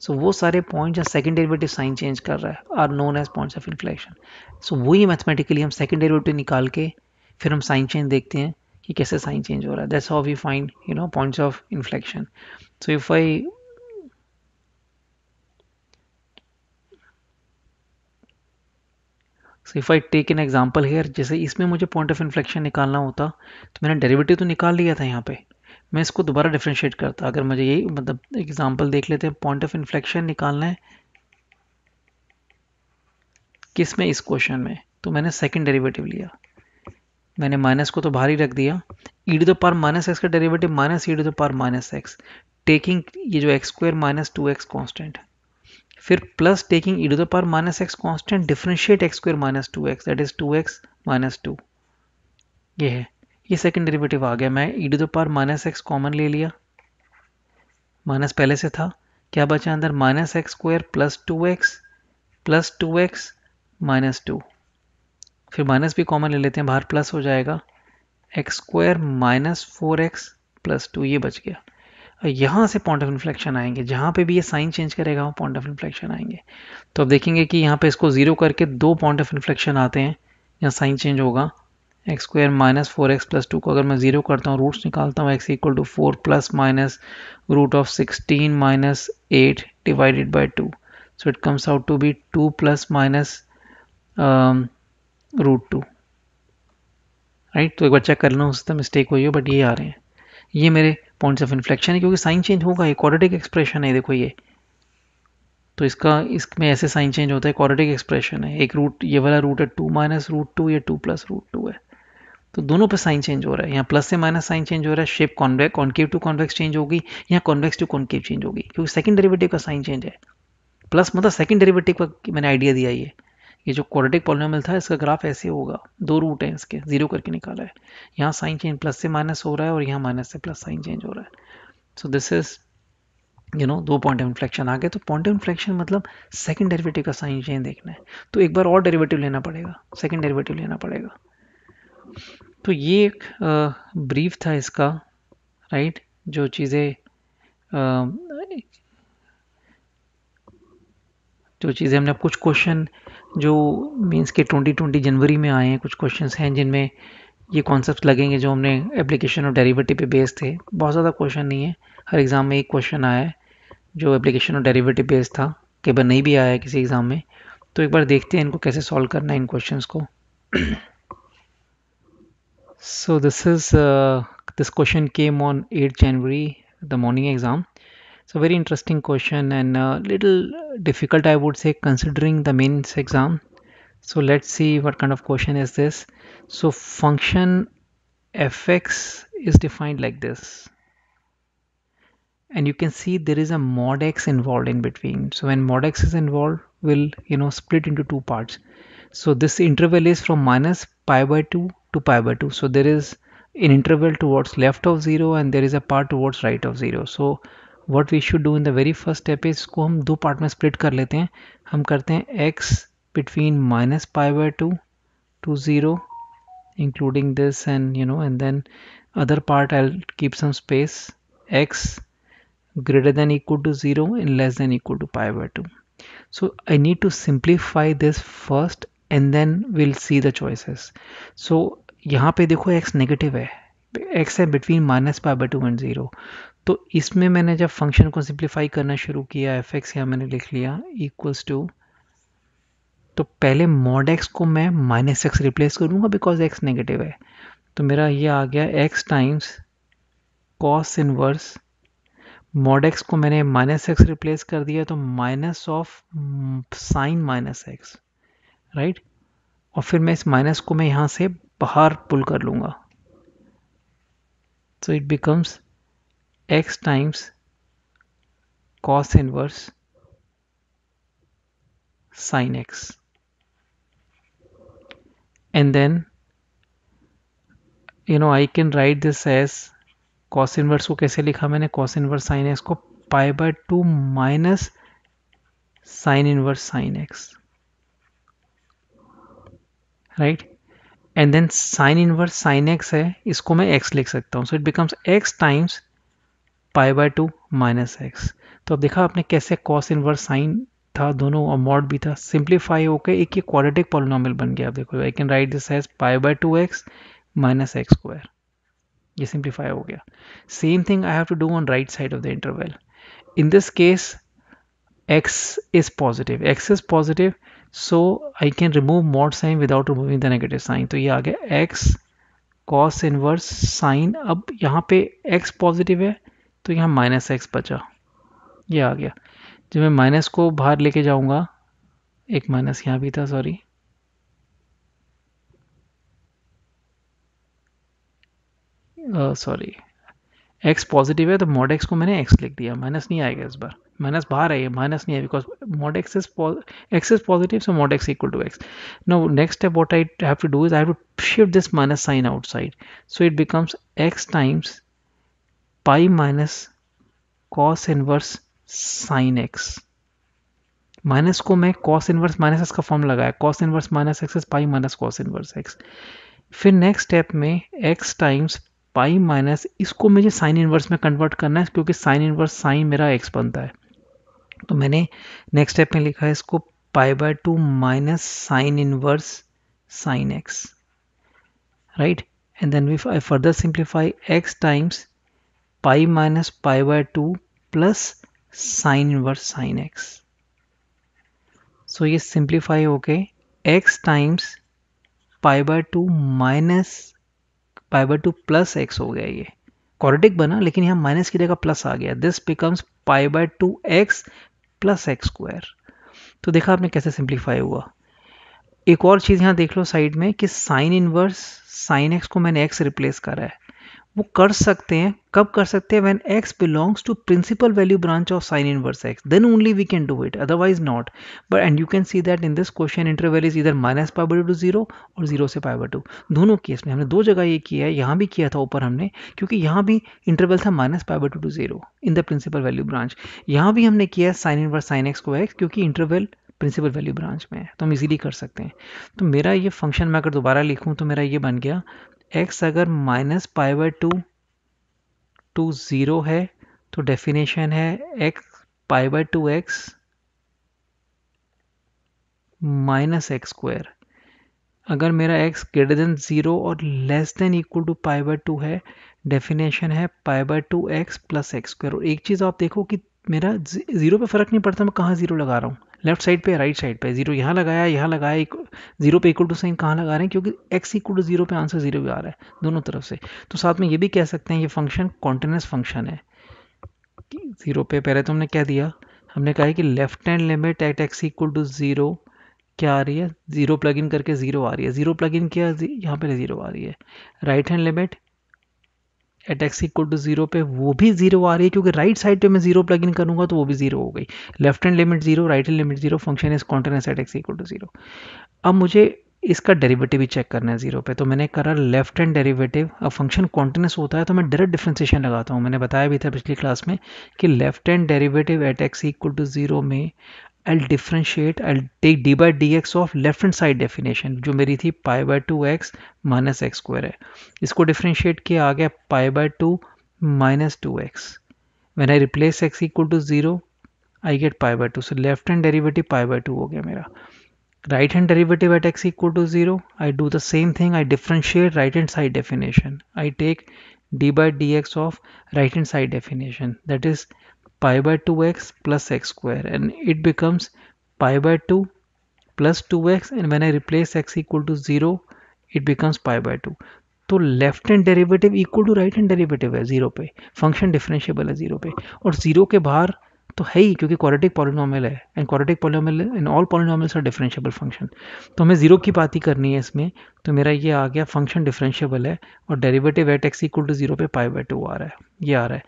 सो so, वो सारे पॉइंट जहाँ सेकंड डेरिवेटिव साइन चेंज कर रहा है are known as points of inflection so वही मैथमेटिकली हम सेकंड डेरिवेटिव निकाल के फिर हम साइन चेंज देखते हैं कि कैसे साइन चेंज हो रहा है that's how we find you know points of inflection so if I so if I take an example here जैसे इसमें मुझे पॉइंट ऑफ इन्फ्लेक्शन निकालना होता तो मैंने डेरिवेटिव तो निकाल लिया था यहाँ पे मैं इसको दोबारा डिफ्रेंशिएट करता अगर मुझे यही मतलब एग्जाम्पल देख लेते हैं पॉइंट ऑफ इन्फ्लेक्शन निकालना है किस में इस क्वेश्चन में तो मैंने सेकेंड डेरिवेटिव लिया मैंने माइनस को तो बाहर ही रख दिया e to the power minus x का derivative minus e to the power minus x taking ये जो x square minus two x constant फिर plus taking e to the power minus x constant differentiate x square minus two x that is two x minus two ये है ये second derivative आ गया मैं e to the power minus x common ले लिया minus पहले से था क्या बचा अंदर minus x square plus two x plus two x minus two फिर माइनस भी कॉमन ले लेते हैं बाहर प्लस हो जाएगा x square minus four x plus two ये बच गया और यहाँ से पॉइंट ऑफ इन्फ्लेक्शन आएंगे जहाँ पे भी ये साइन चेंज करेगा वहाँ पॉइंट ऑफ इन्फ्लेक्शन आएंगे तो अब देखेंगे कि यहाँ पे इसको ज़ीरो करके दो पॉइंट ऑफ इन्फ्लेक्शन आते हैं यहाँ साइन चेंज होगा x square minus four x plus two को अगर मैं ज़ीरो करता हूँ रूट्स निकालता हूँ x equal to four plus minus root of sixteen minus eight divided by two so it comes out to be two plus minus root two right तो एक बार check कर लो उससे मिस्टेक हुई हो बट ये आ रहे हैं ये मेरे पॉइंट्स ऑफ इन्फ्लेक्शन है क्योंकि साइन चेंज होगा ये क्वाड्रेटिक एक्सप्रेशन है देखो ये तो इसका इसमें ऐसे साइन चेंज होता है क्वाड्रेटिक एक्सप्रेशन है एक रूट ये वाला रूट है टू माइनस रूट टू या टू प्लस रूट टू है तो दोनों पर साइन चेंज हो रहा है यहाँ प्लस से माइनस साइन चेंज हो रहा है shape convex concave to convex change होगी या कॉन्वेक्स टू कॉन्केव चेंज होगी क्योंकि सेकंड डेरिवेटिव का साइन चेंज है प्लस मतलब सेकंड डेरिवेटिव का मैंने आइडिया दिया ये ये जो क्वाड्रेटिक पॉलिनोमियल था इसका ग्राफ ऐसे होगा दो रूट हैं इसके जीरो करके निकाला है यहाँ साइन चेंज प्लस से माइनस हो रहा है और यहाँ माइनस से प्लस साइन चेंज हो रहा है so this is you know दो पॉइंट ऑफ इन्फ्लेक्शन आ गए तो पॉइंट ऑफ इन्फ्लेक्शन मतलब सेकंड डेरिवेटिव का साइन चेंज देखना है तो एक बार और डेरिवेटिव लेना पड़ेगा सेकंड डेरिवेटिव लेना पड़ेगा तो ये एक ब्रीफ था इसका राइट जो चीज़ें जो चीज़ें हमने कुछ क्वेश्चन जो मीन्स के 2020 जनवरी में आए हैं कुछ क्वेश्चंस हैं जिनमें ये कॉन्सेप्ट लगेंगे जो हमने एप्लीकेशन और डेरिवेटिव पे बेस्ड थे बहुत ज़्यादा क्वेश्चन नहीं है हर एग्ज़ाम में एक क्वेश्चन आया है जो एप्लीकेशन और डेरिवेटिव बेस्ड था कई बार नहीं भी आया है किसी एग्ज़ाम में तो एक बार देखते हैं इनको कैसे सॉल्व करना है इन क्वेश्चन को so this is this question came on eight January the morning exam So very interesting question and a little difficult I would say considering the mains exam. So let's see what kind of question is this. So function fx is defined like this and you can see there is a mod x involved in between so when mod x is involved will you know split into two parts so this interval is from minus pi by 2 to pi by 2 so there is an interval towards left of 0 and there is a part towards right of 0 so what we should do in the very first step है इसको हम दो part में split कर लेते हैं हम करते हैं x between minus pi by two to zero including this and you know and then other part I'll keep some space x greater than equal to 0 and less than equal to pi by 2 so I need to simplify this first and then we'll see the choices so यहाँ पे देखो x negative है x है between minus pi by two and zero तो इसमें मैंने जब function को सिंप्लीफाई करना शुरू किया एफ एक्स यहाँ मैंने लिख लिया इक्वल्स टू तो पहले मॉड एक्स को मैं माइनस एक्स रिप्लेस करूँगा बिकॉज एक्स नेगेटिव है तो मेरा ये आ गया x times cos inverse mod x को मैंने माइनस एक्स रिप्लेस कर दिया तो minus of sine minus x right और फिर मैं इस माइनस को मैं यहाँ से बाहर पुल कर लूँगा so it becomes x times cos inverse sin x and then you know I can write this as cos inverse ko kaise likha maine cos inverse sin x ko pi by 2 minus sin inverse sin x right and then sine inverse sin x है इसको मैं x लिख सकता हूँ so it becomes x times pi by two minus x तो अब देखा आपने कैसे कॉस इनवर्स साइन था दोनों और मॉड भी था सिंप्लीफाई होकर एक ये क्वाड्रेटिक पॉलिनॉमियल बन गया आप देखो I can write this as pi by two x minus x square ये सिंप्लीफाई हो गया same thing I have to do on right side of the interval in this case x is positive x is positive so I can remove mod sign without removing the negative sign तो ये आ गया x cos inverse sin अब यहाँ पे x positive है तो यहाँ माइनस एक्स बचा ये आ गया जब मैं माइनस को बाहर लेके जाऊँगा एक माइनस यहाँ भी था सॉरी सॉरी एक्स पॉजिटिव है तो मॉड एक्स को मैंने एक्स लिख दिया माइनस नहीं आएगा इस बार माइनस बाहर आई है माइनस नहीं है because mod x is x is positive so mod x equal to x no next step what I have to do is I have to shift this minus sign outside so it becomes x times pi minus cos inverse sine x minus को मैं cos inverse minus x का form लगाया cos inverse minus x pi minus cos inverse x फिर next step में x times pi minus इसको मुझे sine inverse में convert करना है क्योंकि साइन इनवर्स साइन मेरा एक्स बनता है तो मैंने नेक्स्ट स्टेप में लिखा है इसको pi by two minus sine inverse sine x right and then we I further simplify x times pi minus pi by two plus sine inverse sine x so ये simplify होके x times pi by two minus pi by two plus x हो गया ये quadratic बना लेकिन यहाँ minus की जगह प्लस आ गया this becomes pi by two x plus x square तो देखा आपने कैसे सिंप्लीफाई हुआ एक और चीज़ यहाँ देख लो साइड में कि साइन इनवर्स साइन एक्स को मैंने एक्स रिप्लेस करा है वो कर सकते हैं कब कर सकते हैं when x belongs to principal value branch of sine inverse x then only we can do it otherwise not but and you can see that in this question interval is इधर minus pi by two zero और zero से pi by two दोनों case में हमने दो जगह ये किया है यहाँ भी किया था ऊपर हमने क्योंकि यहाँ भी इंटरवल था minus pi by two to zero in the principal value branch यहाँ भी हमने किया है साइन इनवर्स साइन एक्स को एक्स क्योंकि इंटरवल प्रिंसिपल वैल्यू ब्रांच में है तो हम इजीली कर सकते हैं तो मेरा ये फंक्शन मैं अगर दोबारा लिखूँ तो मेरा ये बन गया एक्स अगर minus pi by two to zero है तो डेफिनेशन है x pi by two x minus x square अगर मेरा x ग्रेटर देन ज़ीरो और less than equal to pi by two है डेफिनेशन है pi by two x plus x square और एक चीज़ आप देखो कि मेरा ज़ीरो पे फ़र्क नहीं पड़ता मैं कहाँ ज़ीरो लगा रहा हूँ लेफ्ट साइड पे राइट साइड पे ज़ीरो यहाँ लगाया यहाँ लगाया एक ज़ीरो पे इक्वल टू साइन कहाँ लगा रहे हैं क्योंकि एक्स इक्वल टू ज़ीरो पे आंसर ज़ीरो भी आ रहा है दोनों तरफ से तो साथ में ये भी कह सकते हैं ये फंक्शन कॉन्टिन्यूस फंक्शन है ज़ीरो पे पहले तो हमने क्या दिया हमने कहा कि left hand limit at x equal to zero क्या आ रही है ज़ीरो प्लग इन करके ज़ीरो आ रही है ज़ीरो प्लग इन किया यहाँ पर ज़ीरो आ रही है right hand limit at x equal to zero पे वो भी जीरो आ रही है क्योंकि राइट साइड पे मैं जीरो प्लग इन करूंगा तो वो भी जीरो हो गई left hand limit zero right hand limit zero function is continuous at x equal to zero अब मुझे इसका डेरिवेटिव भी चेक करना है जीरो पे तो मैंने करा लेफ्ट हैंड डेरिवेटिव अब फंक्शन कॉन्टिन्यूस होता है तो मैं डायरेक्ट डिफ्रेंसिएशन लगाता हूँ मैंने बताया भी था पिछली क्लास में कि left hand derivative at x equal to zero में I'll differentiate I'll take d by dx of left hand side definition, जो मेरी थी pi by two x minus x square है इसको डिफ्रेंशिएट pi by गया minus 2x. When I replace x equal to 0, I get pi by 2. So left hand derivative pi by hand derivative pi हो गया मेरा right hand derivative at x equal to 0 I do the same thing I differentiate right hand side definition I take d by dx of right hand side definition that is pi by 2x plus x square and it becomes pi by 2 plus 2x and when I replace x equal to 0 it becomes pi by 2 तो left hand derivative equal to right hand derivative है zero पे function differentiable है zero पे और zero के बाहर तो है ही क्योंकि क्वाड्रेटिक पॉलिनॉमल है and quadratic polynomial in all polynomials are differentiable function तो हमें ज़ीरो की बात ही करनी है इसमें तो मेरा ये आ गया फंक्शन डिफरेंशियबल है और derivative at x equal to zero पे पाई बाई टू आ रहा है ये आ रहा है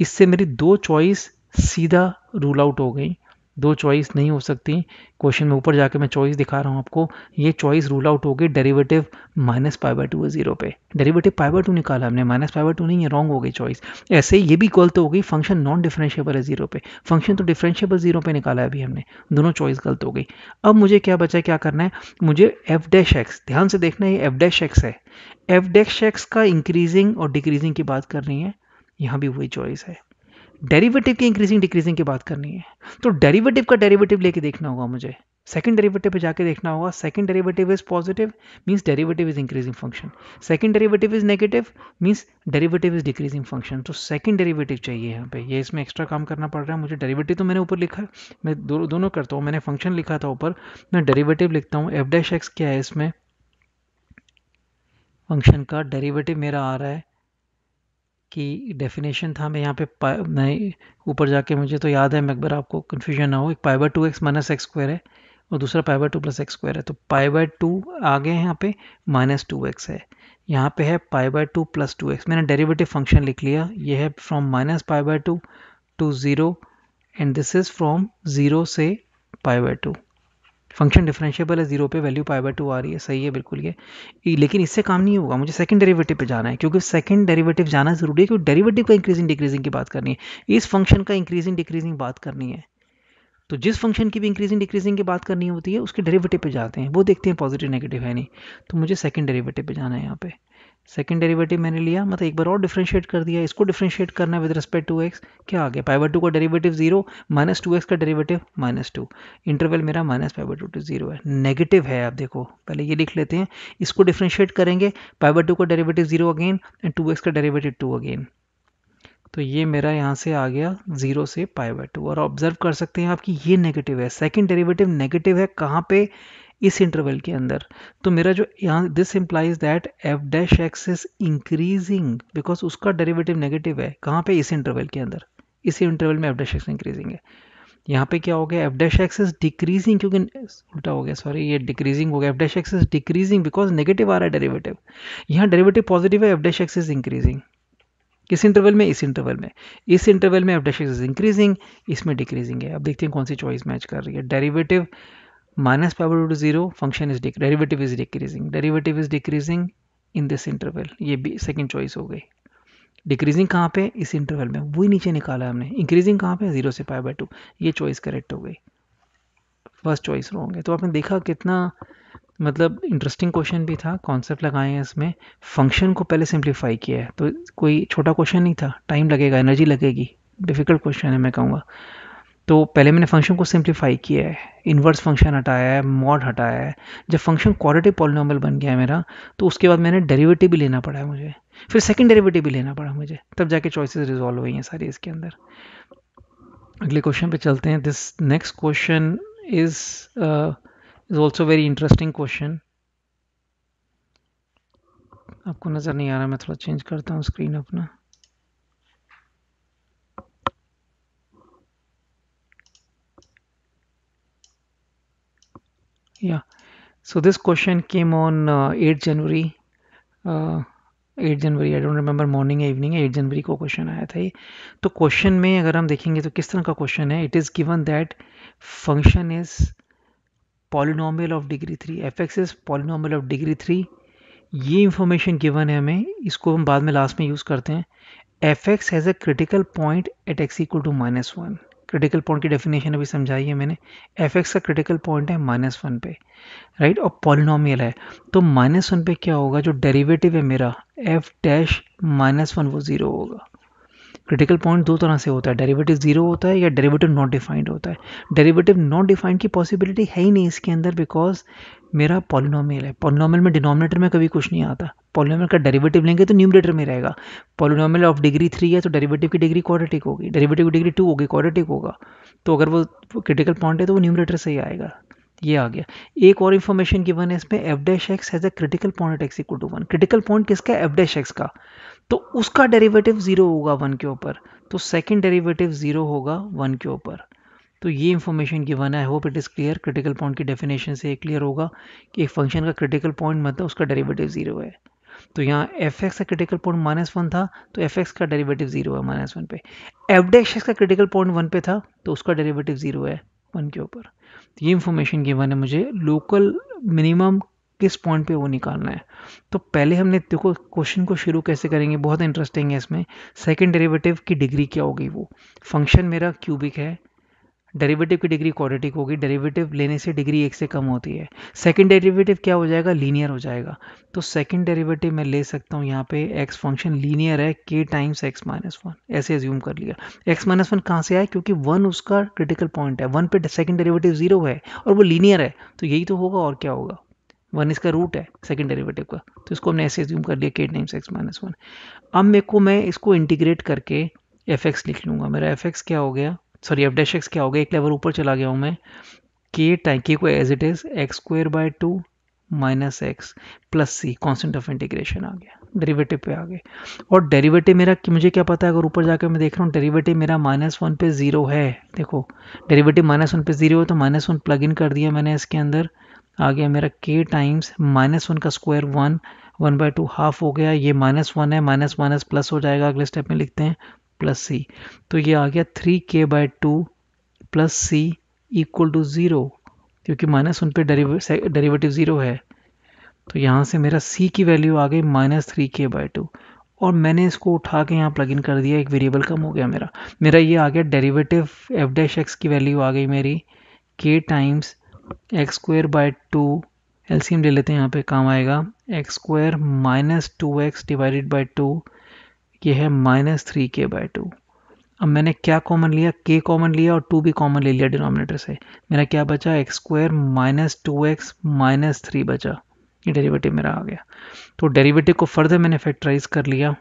इससे मेरी दो चॉइस सीधा रूल आउट हो गई दो चॉइस नहीं हो सकती क्वेश्चन में ऊपर जाके मैं चॉइस दिखा रहा हूँ आपको ये चॉइस रूल आउट हो गई derivative minus pi by two zero पे डेरिवेटिव पाई बाई टू निकाला हमने माइनस पाई बाई टू नहीं है रॉन्ग हो गई चॉइस ऐसे ये भी गलत हो गई फंक्शन नॉन डिफ्रेंशियबल है जीरो पे फंक्शन तो डिफ्रेंशियबल जीरो पे निकाला है अभी हमने दोनों चॉइस गलत हो गई अब मुझे क्या बचा क्या करना है मुझे एफ डैश एक्स ध्यान से देखना ये एफ डैश एक्स है एफ डैश एक्स का इंक्रीजिंग और डिक्रीजिंग की बात कर रही है यहाँ भी वही चॉइस है डेरिवेटिव की इंक्रीजिंग डिक्रीजिंग की बात करनी है तो डेरिवेटिव का डेरिवेटिव लेके देखना होगा मुझे सेकंड डेरिवेटिव पे जाके देखना होगा second derivative is positive means derivative is increasing function second derivative is negative means derivative is decreasing function तो सेकंड डेरिवेटिव चाहिए यहाँ पे ये इसमें एक्स्ट्रा काम करना पड़ रहा है मुझे डेरिवेटिव तो मैंने ऊपर लिखा है मैं दो, दोनों करता हूँ मैंने फंक्शन लिखा था ऊपर मैं डेरीवेटिव लिखता हूँ एफ डैश एक्स क्या है इसमें फंक्शन का डेरीवेटिव मेरा आ रहा है कि डेफिनेशन था मैं यहाँ पे नहीं ऊपर जाके मुझे तो याद है मकबर आपको कन्फ्यूजन ना हो एक pi by two x minus x square है और दूसरा pi by two plus x square है तो पाई बाई टू आगे हैं यहाँ पे माइनस टू एक्स है यहाँ पे है pi by two plus two x मैंने डेरिवेटिव फंक्शन लिख लिया ये है from minus pi by two to zero and this is from zero से pi by two function differentiable है जीरो पे वैल्यू पाई बाय टू आ रही है सही है बिल्कुल ये लेकिन इससे काम नहीं होगा मुझे सेकंड डेरिवेटिव पे जाना है क्योंकि सेकंड डेरिवेटिव जाना जरूरी है क्योंकि डेरिवेटिव का इंक्रीजिंग डिक्रीजिंग की बात करनी है इस फंक्शन का इंक्रीजिंग डिक्रीजिंग बात करनी है तो जिस फंक्शन की भी इंक्रीजिंग डिक्रीजिंग की बात करनी होती है उसके डेरिवेटिव पे जाते हैं वो देखते हैं पॉजिटिव नेगेटिव है नहीं तो मुझे सेकंड डेरिवेटिव पे जाना है यहाँ पे सेकेंड डेरिवेटिव मैंने लिया मतलब एक बार और डिफ्रेंशिएट कर दिया इसको डिफ्रेंशिएट करना विद रिस्पेक्ट टू एक्स क्या आ गया पाई बाई टू का derivative zero minus two x का डेरिवेटिव माइनस टू इंटरवल मेरा minus pi by two to zero है नेगेटिव है आप देखो पहले ये लिख लेते हैं इसको डिफ्रेंशिएट करेंगे पाई बाई टू का derivative zero again and two x का डेरेवेटिव टू अगेन तो ये मेरा यहाँ से आ गया जीरो से पाई बाई टू और ऑब्जर्व कर सकते हैं आपकी ये नेगेटिव है सेकेंड डेरीवेटिव नेगेटिव है कहाँ पर इस इंटरवल के अंदर तो मेरा जो यहाँ this implies that f dash x is increasing because उसका डेरिवेटिव नेगेटिव है कहाँ पे इस इंटरवल के अंदर इसी इंटरवल में एफ डैश एक्स इंक्रीजिंग है यहाँ पे क्या हो गया f dash x is decreasing क्योंकि उल्टा हो गया सॉरी ये डिक्रीजिंग हो गया f dash x is decreasing because negative आ रहा है डेरिवेटिव यहाँ डेरिवेटिव पॉजिटिव है f dash x is increasing किस इंटरवल में इस इंटरवल में इस इंटरवल में f dash x is increasing इसमें डिक्रीजिंग है अब देखते हैं कौन सी चॉइस मैच कर रही है derivative minus pi by 2 to 0 function is derivative is decreasing derivative is decreasing in this interval ये भी second choice हो गई डिक्रीजिंग कहाँ पे इस इंटरवल में वही नीचे निकाला हमने इंक्रीजिंग कहाँ पे जीरो से pi by टू ये चॉइस करेक्ट हो गई फर्स्ट चॉइस रॉन्ग है तो आपने देखा कितना मतलब इंटरेस्टिंग क्वेश्चन भी था कॉन्सेप्ट लगाए हैं इसमें फंक्शन को पहले सिंप्लीफाई किया है तो कोई छोटा क्वेश्चन नहीं था टाइम लगेगा एनर्जी लगेगी डिफ़िकल्ट क्वेश्चन है मैं कहूँगा तो पहले मैंने फंक्शन को सिंप्लीफाई किया है इन्वर्स फंक्शन हटाया है मॉड हटाया है जब फंक्शन क्वालिटी पॉलिनॉमियल बन गया है मेरा तो उसके बाद मैंने डेरिवेटिव भी लेना पड़ा है मुझे फिर सेकंड डेरिवेटिव भी लेना पड़ा मुझे तब जाके चॉइसेस रिजॉल्व हुई हैं सारी इसके अंदर अगले क्वेश्चन पे चलते हैं this next question is is also very interesting question आपको नज़र नहीं आ रहा मैं थोड़ा चेंज करता हूँ स्क्रीन अपना Yeah. So this question came on uh, 8 January uh, 8 January I don't remember morning या इवनिंग 8 जनवरी को क्वेश्चन आया था ये तो क्वेश्चन में अगर हम देखेंगे तो किस तरह का क्वेश्चन है it is given that function is polynomial of degree three f x is polynomial of degree three ये इंफॉर्मेशन गिवन है हमें इसको हम बाद में लास्ट में यूज़ करते हैं f x has a critical point at x equal to minus one critical point की डेफिनेशन अभी समझाई है मैंने एफ एक्स का क्रिटिकल पॉइंट है माइनस वन पे राइट और पॉलिनॉमियल है तो माइनस वन पे क्या होगा जो डेरिवेटिव है मेरा एफ डैश माइनस वन वो ज़ीरो होगा क्रिटिकल पॉइंट दो तरह से होता है डेरिवेटिव जीरो होता है या डेरिवेटिव नॉट डिफाइंड होता है डेरिवेटिव नॉट डिफाइंड की पॉसिबिलिटी है ही नहीं इसके अंदर बिकॉज मेरा पॉलिनॉमियल है पॉलिनॉमियल में डिनोमिनेटर में कभी कुछ नहीं आता पॉलिनॉमियल का डेरिवेटिव लेंगे तो न्यूमरेटर में रहेगा पॉलिनॉमियल ऑफ डिग्री थ्री है तो डेरिवेटिव की डिग्री क्वाड्रेटिक होगी डेरिवेटिव की डिग्री टू होगी क्वाड्रेटिक होगा तो अगर वो क्रिटिकल पॉइंट है तो वो न्यूमरेटर से ही आएगा ये आ गया एक और इन्फॉर्मेशन गिवन है इसमें f dash x has a critical point x equal to one critical point किसका एफ डैश एक्स का तो उसका डेरिवेटिव ज़ीरो होगा वन के ऊपर तो सेकेंड डेरिवेटिव ज़ीरो होगा वन के ऊपर तो ये इन्फॉर्मेशन गिवन है I hope it is clear critical point की डेफिनेशन से क्लियर होगा कि एक फंक्शन का क्रिटिकल पॉइंट मतलब उसका डेरिवेटिव ज़ीरो है तो यहाँ एफ एक्स का क्रिटिकल पॉइंट माइनस वन था तो एफ एक्स का डेरिवेटिव ज़ीरो है माइनस वन पे एफ डेक्स एक्स का क्रिटिकल पॉइंट वन पे था तो उसका डेरिवेटिव ज़ीरो है वन के ऊपर तो ये इन्फॉर्मेशन गिवन है मुझे लोकल मिनिमम किस पॉइंट पे वो निकालना है तो पहले हमने देखो क्वेश्चन को शुरू कैसे करेंगे बहुत इंटरेस्टिंग है इसमें सेकंड डेरिवेटिव की डिग्री क्या होगी वो फंक्शन मेरा क्यूबिक है डेरिवेटिव की डिग्री क्वाड्रेटिक होगी डेरिवेटिव लेने से डिग्री एक से कम होती है सेकंड डेरिवेटिव क्या हो जाएगा लीनियर हो जाएगा तो सेकंड डेरिवेटिव मैं ले सकता हूँ यहाँ पे एक्स फंक्शन लीनियर है k times x minus one ऐसे एज्यूम कर लिया एक्स माइनस वन कहाँ से आए क्योंकि वन उसका क्रिटिकल पॉइंट है वन पे सेकेंड डेरेवेटिव जीरो है और वो लीनियर है तो यही तो होगा और क्या होगा वन इसका रूट है सेकेंड डेरेवेटिव का तो इसको हमने ऐसे एज्यूम कर लिया के टाइम्स एक्स माइनस वन अब मेरे को मैं इसको इंटीग्रेट करके एफ लिख लूँगा मेरा एफ एक्स क्या हो गया सॉरी एफ डैश एक्स क्या गया एक लेवल ऊपर चला गया हूँ मैं के टाइम के को as it is x square by two minus x plus c constant of integration आ गया डेरिवेटिव पे आ गए और डेरिवेटिव मेरा कि मुझे क्या पता है अगर ऊपर जाकर मैं देख रहा हूँ डेरिवेटिव मेरा माइनस वन पे ज़ीरो है देखो डेरिवेटिव माइनस वन पे ज़ीरो है तो माइनस वन प्लग इन कर दिया मैंने इसके अंदर आ गया मेरा के टाइम्स माइनस वन का square one one by two half हो गया ये माइनस वन है माइनस माइनस प्लस हो जाएगा अगले स्टेप में लिखते हैं प्लस सी तो ये आ गया three k by two plus c equal to zero क्योंकि माइनस उन पर डेरिवेटिव ज़ीरो है तो यहाँ से मेरा सी की वैल्यू आ गई minus three k by two और मैंने इसको उठा के यहाँ प्लग इन कर दिया एक वेरिएबल कम हो गया मेरा मेरा ये आ गया डेरिवेटिव एफ डैश एक्स की वैल्यू आ गई मेरी k times x square by two एल ले लेते हैं यहाँ पे काम आएगा x square minus two x divided by two ये है minus three k by two अब मैंने क्या कॉमन लिया के कॉमन लिया और टू भी कॉमन ले लिया डिनोमिनेटर से मेरा क्या बचा x square minus two x minus three बचा ये डेरिवेटिव मेरा आ गया तो डेरिवेटिव को फर्दर मैंने फैक्टराइज कर लिया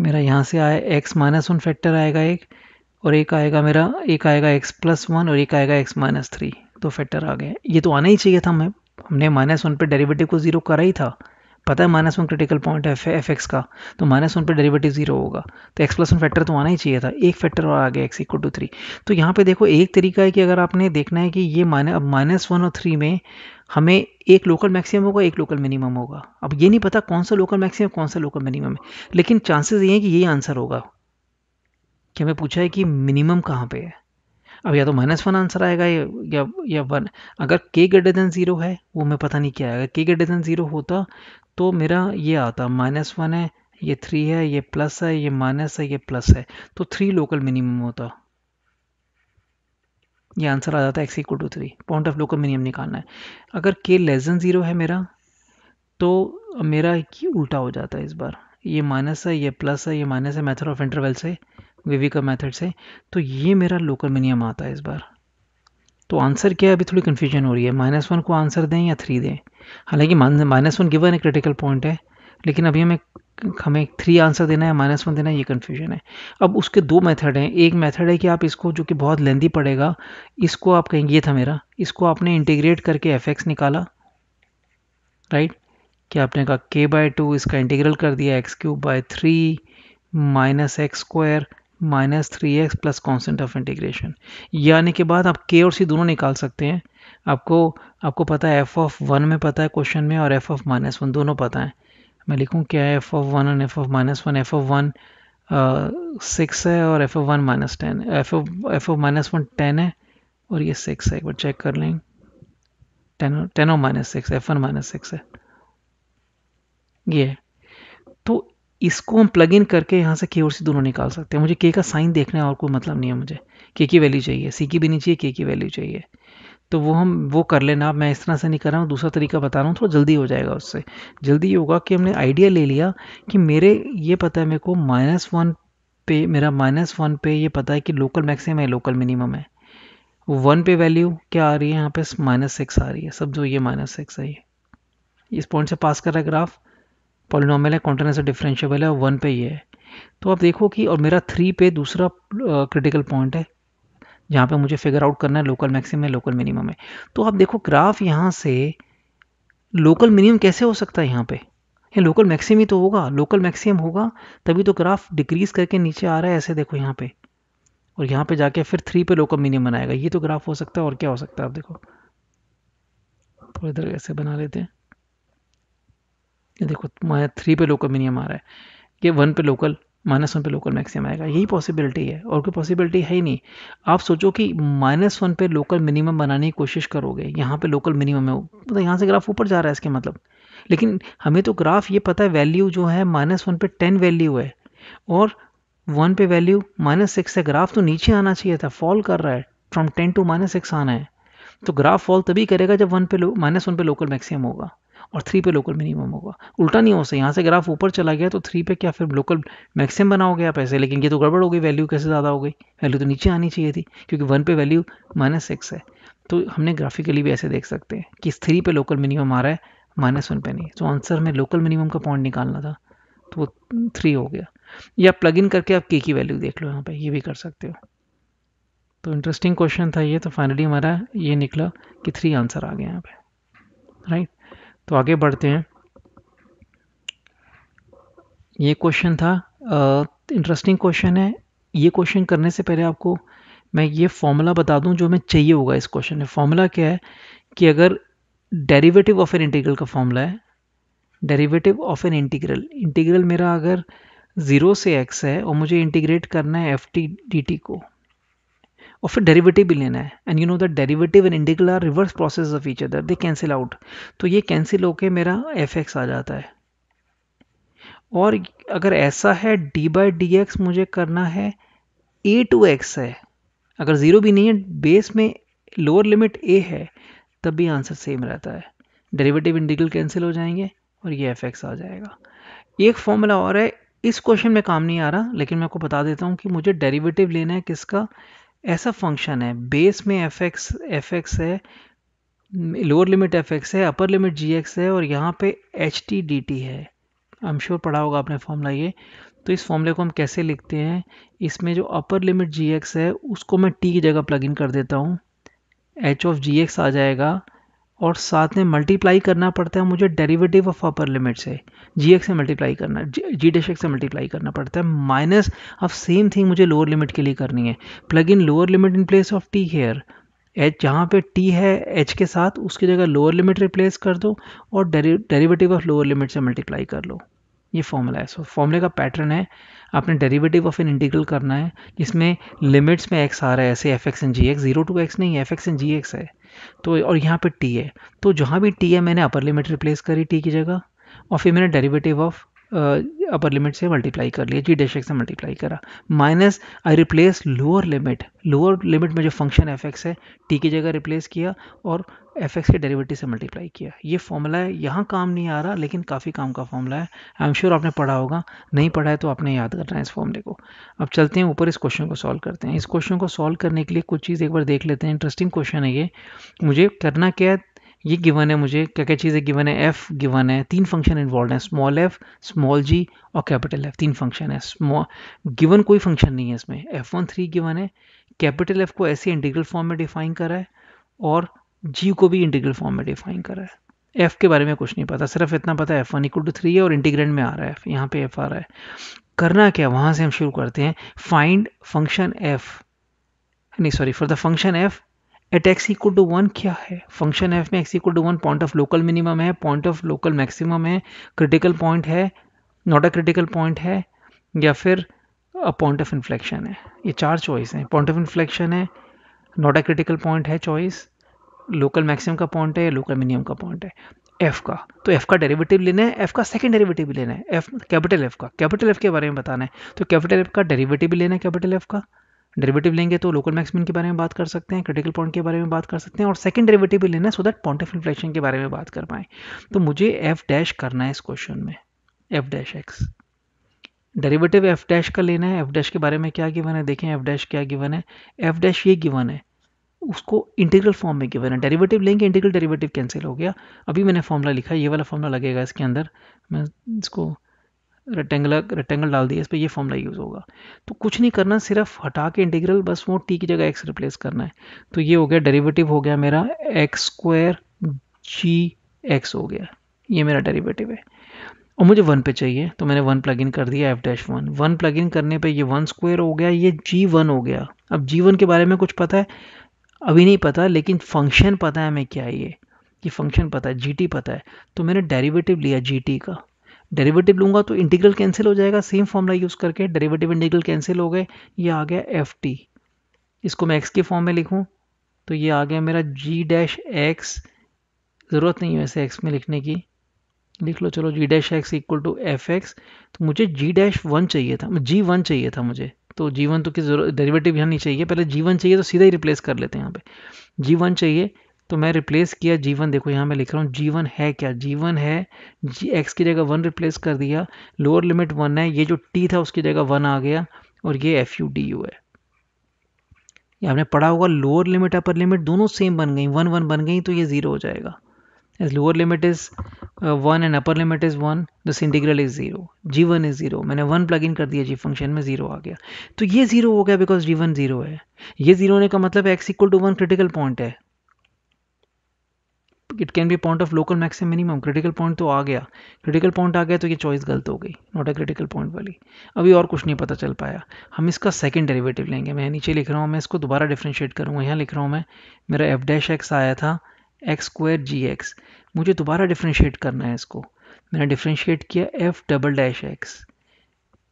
मेरा यहाँ से आया एक्स माइनस वन फैक्टर आएगा एक और एक आएगा मेरा एक आएगा एक्स प्लस वन और एक आएगा एक्स माइनस थ्री तो फैक्टर आ गए ये तो आना ही चाहिए था हमें हमने माइनस वन पर डेरिवेटिव को ज़ीरो करा ही था पता है माइनस वन क्रिटिकल पॉइंट है एफ एक्स का तो माइनस वन पर डेरिवेटिव जीरो होगा तो एक्स प्लस वन फैक्टर तो आना ही चाहिए था एक फैक्टर और आ गया एक्स इक्वल टू थ्री तो यहाँ पे देखो एक तरीका है कि अगर आपने देखना है कि ये माइनस अब माइनस वन और थ्री में हमें एक लोकल मैक्सिमम होगा एक लोकल मिनिमम होगा अब ये नहीं पता कौन सा लोकल मैक्सिमम कौन सा लोकल मिनिमम है लेकिन चांसेस ये हैं कि यही आंसर होगा कि हमें पूछा है कि मिनिमम कहाँ पर है अब या तो माइनस वन आंसर आएगा या या, वन अगर के ग्रेटर देन ज़ीरो है वो मैं पता नहीं क्या आएगा के ग्रेटर देन ज़ीरो होता तो मेरा ये आता माइनस वन है ये थ्री है ये प्लस है ये माइनस है ये प्लस है तो थ्री लोकल मिनिमम होता ये आंसर आ जाता है x equal to three point of local minimum निकालना है अगर के लेस देन ज़ीरो है मेरा तो मेरा की उल्टा हो जाता है इस बार ये माइनस है ये प्लस है ये माइनस है मैथड ऑफ इंटरवल से विवी का से तो ये मेरा लोकल मिनिमम आता है इस बार तो आंसर क्या है अभी थोड़ी कन्फ्यूजन हो रही है माइनस वन को आंसर दें या थ्री दें हालांकि माइनस वन गिवन है क्रिटिकल पॉइंट है लेकिन अभी हमें हमें थ्री आंसर देना है माइनस वन देना है ये कन्फ्यूजन है अब उसके दो मेथड हैं एक मेथड है कि आप इसको जो कि बहुत लेंदी पड़ेगा इसको आप कहेंगे ये था मेरा इसको आपने इंटीग्रेट करके एफ एक्स निकाला राइट कि आपने कहा के बाय टू इसका इंटीग्रल कर दिया x cube by three minus x square minus three x plus constant of integration ये आने के बाद आप के और सी दोनों निकाल सकते हैं आपको आपको पता है एफ ऑफ वन में पता है क्वेश्चन में और एफ ऑफ माइनस वन दोनों पता है मैं लिखूँ क्या है f of one and f of minus one f of one six है और f of one minus ten f of F of minus one ten है और ये सिक्स है एक बार चेक कर लें ten ten of minus six f one minus six है ये तो इसको हम प्लग इन करके यहाँ से के और सी दोनों निकाल सकते हैं मुझे के का साइन देखना है और कोई मतलब नहीं है मुझे के की वैल्यू चाहिए सी की भी नहीं चाहिए के की वैल्यू चाहिए तो वो हम वो कर लेना मैं इस तरह से नहीं कर रहा हूँ दूसरा तरीका बता रहा हूँ थोड़ा जल्दी हो जाएगा उससे जल्दी ये होगा कि हमने आइडिया ले लिया कि मेरे ये पता है मेरे को माइनस वन पे मेरा माइनस वन पे ये पता है कि लोकल मैक्सिमम है लोकल मिनिमम है वन पे वैल्यू क्या आ रही है यहाँ पे माइनस सिक्स आ रही है सब जो ये माइनस सिक्स है ये इस पॉइंट से पास कर रहा है ग्राफ पोलिनॉमल है कॉन्टिनेंस डिफरेंशियबल है और वन पे ये है तो आप देखो कि और मेरा थ्री पे दूसरा क्रिटिकल पॉइंट है जहाँ पे मुझे फिगर आउट करना है लोकल मैक्सिमम है लोकल मिनिमम है तो आप देखो ग्राफ यहाँ से लोकल मिनिमम कैसे हो सकता है यहाँ पे ये लोकल मैक्सिम ही तो होगा लोकल मैक्सिमम होगा तभी तो ग्राफ डिक्रीज करके नीचे आ रहा है ऐसे देखो यहाँ पे और यहाँ पे जाके फिर थ्री पे लोकल मिनिमम बनाएगा ये तो ग्राफ हो सकता है और क्या हो सकता है आप देखो तो इधर ऐसे बना लेते हैं ये देखो माया थ्री पे लोकल मिनिमम आ रहा है ये वन पे लोकल माइनस वन पे लोकल मैक्सिमम आएगा यही पॉसिबिलिटी है और कोई पॉसिबिलिटी है ही नहीं आप सोचो कि माइनस वन पे लोकल मिनिमम बनाने की कोशिश करोगे यहाँ पे लोकल मिनिमम है मतलब तो यहाँ से ग्राफ ऊपर जा रहा है इसके मतलब लेकिन हमें तो ग्राफ ये पता है वैल्यू जो है माइनस वन पे टेन वैल्यू है और वन पे वैल्यू माइनस सिक्स है ग्राफ तो नीचे आना चाहिए था फॉल कर रहा है from ten to minus six आना है तो ग्राफ फॉल तभी करेगा जब वन पे माइनस वन पे लोकल मैक्सिमम होगा और थ्री पे लोकल मिनिमम होगा उल्टा नहीं हो सकता यहाँ से ग्राफ ऊपर चला गया तो थ्री पे क्या फिर लोकल मैक्सिमम बनाओगे आप ऐसे लेकिन ये तो गड़बड़ हो गई वैल्यू कैसे ज़्यादा हो गई वैल्यू तो नीचे आनी चाहिए थी क्योंकि वन पे वैल्यू माइनस सिक्स है तो हमने ग्राफिकली भी ऐसे देख सकते हैं कि थ्री पे लोकल मिनिमम आ रहा है माइनस वन पे नहीं तो आंसर में लोकल मिनिमम का पॉइंट निकालना था तो वो थ्री हो गया या प्लग इन करके आप के की वैल्यू देख लो यहाँ पर ये भी कर सकते हो तो इंटरेस्टिंग क्वेश्चन था ये तो फाइनली हमारा ये निकला कि थ्री आंसर आ गया यहाँ पे राइट तो आगे बढ़ते हैं ये क्वेश्चन था इंटरेस्टिंग क्वेश्चन है ये क्वेश्चन करने से पहले आपको मैं ये फॉर्मूला बता दूं जो हमें चाहिए होगा इस क्वेश्चन में फॉर्मूला क्या है कि अगर डेरिवेटिव ऑफ एन इंटीग्रल का फॉर्मूला है derivative of an integral integral मेरा अगर ज़ीरो से एक्स है और मुझे इंटीग्रेट करना है एफ टी डी टी को और फिर डेरिवेटिव भी लेना है and you know that derivative and integral are reverse process of each other they cancel out तो ये कैंसिल होके मेरा एफ एक्स आ जाता है और अगर ऐसा है डी बाई डी एक्स मुझे करना है ए टू एक्स है अगर ज़ीरो भी नहीं है बेस में लोअर लिमिट ए है तब भी आंसर सेम रहता है डेरिवेटिव इंडिकल कैंसिल हो जाएंगे और ये एफ एक्स आ जाएगा एक फॉर्मूला और है इस क्वेश्चन में काम नहीं आ रहा लेकिन मैं आपको बता देता हूँ कि मुझे डेरिवेटिव लेना है किसका ऐसा फंक्शन है बेस में एफ एक्स एफ एक्स है लोअर लिमिट एफ एक्स है अपर लिमिट जी एक्स है और यहाँ पे एच टी डी टी है आई एम श्योर पढ़ा होगा आपने फॉर्मूला ये तो इस फॉर्मूले को हम कैसे लिखते हैं इसमें जो अपर लिमिट जी एक्स है उसको मैं टी की जगह प्लग इन कर देता हूँ एच ऑफ जी एक्स आ जाएगा और साथ में मल्टीप्लाई करना पड़ता है मुझे डेरिवेटिव ऑफ अपर लिमिट से जी एक्स से मल्टीप्लाई करना जी डेश एक्स से मल्टीप्लाई करना पड़ता है माइनस अब सेम थिंग मुझे लोअर लिमिट के लिए करनी है plug in lower limit in place of t here h जहाँ पे टी है एच के साथ उसकी जगह लोअर लिमिट रिप्लेस कर दो और डेरिवेटिव ऑफ लोअर लिमिट से मल्टीप्लाई कर लो ये फॉर्मूला है सो so, फॉर्मूले का पैटर्न है आपने डेरिवेटिव ऑफ एन इंटीग्रल करना है जिसमें लिमिट्स में एक्स आ रहा है ऐसे f x and g x zero to x नहीं f x and g x है तो और यहाँ पर टी है तो जहाँ भी टी है मैंने अपर लिमिट रिप्लेस करी टी की जगह और फिर मैंने डेरिवेटिव ऑफ अपर लिमिट से मल्टीप्लाई कर लिया जी डैश एक्स से मल्टीप्लाई करा minus I replace lower limit lower limit में जो फंक्शन एफ एक्स है टी की जगह रिप्लेस किया और एफ एक्स के डेरिवेटिव से मल्टीप्लाई किया ये फॉर्मूला है यहाँ काम नहीं आ रहा लेकिन काफ़ी काम का फॉर्मूला है आई एम श्योर आपने पढ़ा होगा नहीं पढ़ा है तो आपने याद करना है इस फॉर्मूले को अब चलते हैं ऊपर इस क्वेश्चन को सॉल्व करते हैं इस क्वेश्चन को सॉल्व करने के लिए कुछ चीज़ एक बार देख लेते हैं इंटरेस्टिंग क्वेश्चन है ये मुझे करना क्या है ये गिवन है मुझे क्या क्या चीज़ें गिवन है एफ गिवन है तीन फंक्शन इन्वॉल्व हैं स्मॉल एफ स्मॉल जी और कैपिटल एफ तीन फंक्शन है गिवन कोई फंक्शन नहीं है इसमें एफ वन थ्री गिवन है कैपिटल एफ को ऐसे इंटीग्रल फॉर्म में डिफाइन करा है और जी को भी इंटीग्रल फॉर्म में डिफाइन करा है एफ के बारे में कुछ नहीं पता सिर्फ इतना पता है f one equal to three है और इंटीग्रेंड में आ रहा है एफ यहाँ पे एफ आ रहा है करना क्या वहाँ से हम शुरू करते हैं फाइंड फंक्शन एफ नहीं sorry for the function f at x equal to one क्या है फंक्शन एफ में x equal to one point of local minimum है पॉइंट ऑफ लोकल मैक्सिमम है क्रिटिकल पॉइंट है नॉट अ क्रिटिकल पॉइंट है या फिर अ पॉइंट ऑफ इन्फ्लेक्शन है ये चार चॉइस हैं पॉइंट ऑफ इन्फ्लेक्शन है नॉट अ क्रिटिकल पॉइंट है चॉइस लोकल मैक्सिमम का पॉइंट है या लोकल मिनिमम का पॉइंट है एफ का तो एफ का डेरिवेटिव लेना है एफ का सेकंड डेरिवेटिव भी लेना है एफ कैपिटल एफ का कैपिटल एफ के बारे में बताना है तो कैपिटल एफ का डेरिवेटिव भी लेना है कैपिटल एफ का डेरिवेटिव लेंगे तो लोकल मैक्सिमम के बारे में बात कर सकते हैं क्रिटिकल पॉइंट के बारे में बात कर सकते हैं और सेकंड डेरिवेटिव भी लेना है so that point of inflection के बारे में बात कर पाएँ तो मुझे एफ डैश करना है इस क्वेश्चन में f dash x derivative f dash का लेना है एफ डैश के बारे में क्या गिवन है देखें एफ डैश क्या गिवन है एफ डैश ये गिवन है उसको इंटीग्रल फॉर्म में गिवन है डेरिवेटिव लेंगे इंटीग्रल डेरिवेटिव कैंसिल हो गया अभी मैंने फॉर्मूला लिखा ये वाला फॉर्मूला लगेगा इसके अंदर मैं इसको रेक्टेंगुलर रेक्टेंगल डाल दिया इस पर ये फॉर्मला यूज़ होगा तो कुछ नहीं करना सिर्फ हटा के इंटीग्रल बस वो टी की जगह एक्स रिप्लेस करना है तो ये हो गया डेरिवेटिव हो गया मेरा एक्स स्क्वायर जी एक्स हो गया ये मेरा डेरिवेटिव है और मुझे वन पे चाहिए तो मैंने वन प्लग इन कर दिया f dash one one plug in करने पर यह वन स्क्वायर हो गया ये जी वन हो गया अब जी वन के बारे में कुछ पता है अभी नहीं पता लेकिन फंक्शन पता है हमें क्या है ये ये फंक्शन पता है जी टी पता है तो मैंने डेरिवेटिव लिया जी टी का डेरिवेटिव लूंगा तो इंटीग्रल कैंसिल हो जाएगा सेम फॉर्मूला यूज़ करके डेरिवेटिव इंटीग्रल कैंसिल हो गए ये आ गया एफ टी इसको मैं एक्स के फॉर्म में लिखूँ तो ये आ गया मेरा जी डैश एक्स ज़रूरत नहीं है वैसे एक्स में लिखने की लिख लो चलो g dash x equal to f x तो मुझे जी डैश वन चाहिए था जी वन चाहिए था मुझे तो जी वन तो की जरूरत डेरिवेटिव यहाँ नहीं चाहिए पहले जी वन चाहिए तो सीधा ही रिप्लेस कर लेते हैं यहाँ पे जी वन चाहिए तो मैं रिप्लेस किया जीवन देखो यहाँ मैं लिख रहा हूँ जीवन है क्या जीवन है जी एक्स की जगह वन रिप्लेस कर दिया लोअर लिमिट वन है ये जो टी था उसकी जगह वन आ गया और ये एफ यू डी यू है ये आपने पढ़ा होगा लोअर लिमिट अपर लिमिट दोनों सेम बन गई वन वन बन गई तो ये ज़ीरो हो जाएगा as lower limit is one and upper limit is one this integral is zero G one is zero मैंने वन प्लग इन कर दिया जी फंक्शन में ज़ीरो आ गया तो ये ज़ीरो हो गया बिकॉज जी वन ज़ीरो है ये ज़ीरो होने का मतलब X equal to one critical point है it can be point of local maxim minimum critical point तो आ गया क्रिटिकल पॉइंट आ गया तो ये चॉइस गलत हो गई नॉट अ क्रिटिकल पॉइंट वाली अभी और कुछ नहीं पता चल पाया हम इसका सेकंड डेरिवेटिव लेंगे मैं नीचे लिख रहा हूँ मैं इसको दोबारा डिफ्रेंशिएट करूँगा यहाँ लिख रहा हूँ मैं मेरा एफ डैश एक्स आया था एक्स स्क्वायर जी एक्स मुझे दोबारा डिफ्रेंशिएट करना है इसको मैंने डिफ्रेंशिएट किया F double dash X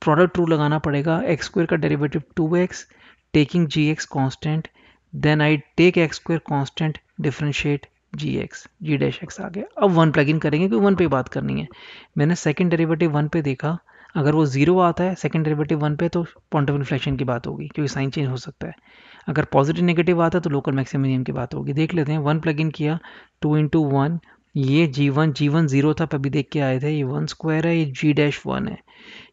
product rule लगाना पड़ेगा एक्स स्क्वायर का derivative two x taking G X constant then I take X square constant differentiate G X G dash X आ गया अब वन प्लग इन करेंगे क्योंकि वन पे बात करनी है मैंने सेकेंड डेरिवेटिव वन पे देखा अगर वो जीरो आता है सेकेंड डेरिवेटिव वन पे तो पॉइंट ऑफ इन्फ्लेक्शन की बात होगी क्योंकि साइन चेंज हो सकता है अगर पॉजिटिव नेगेटिव आता है तो लोकल मैक्सिमम नियम की बात होगी देख लेते हैं वन प्लग इन किया टू इंटू वन ये G one G one zero था अभी देख के आए थे ये वन स्क्वायर है ये जी डैश वन है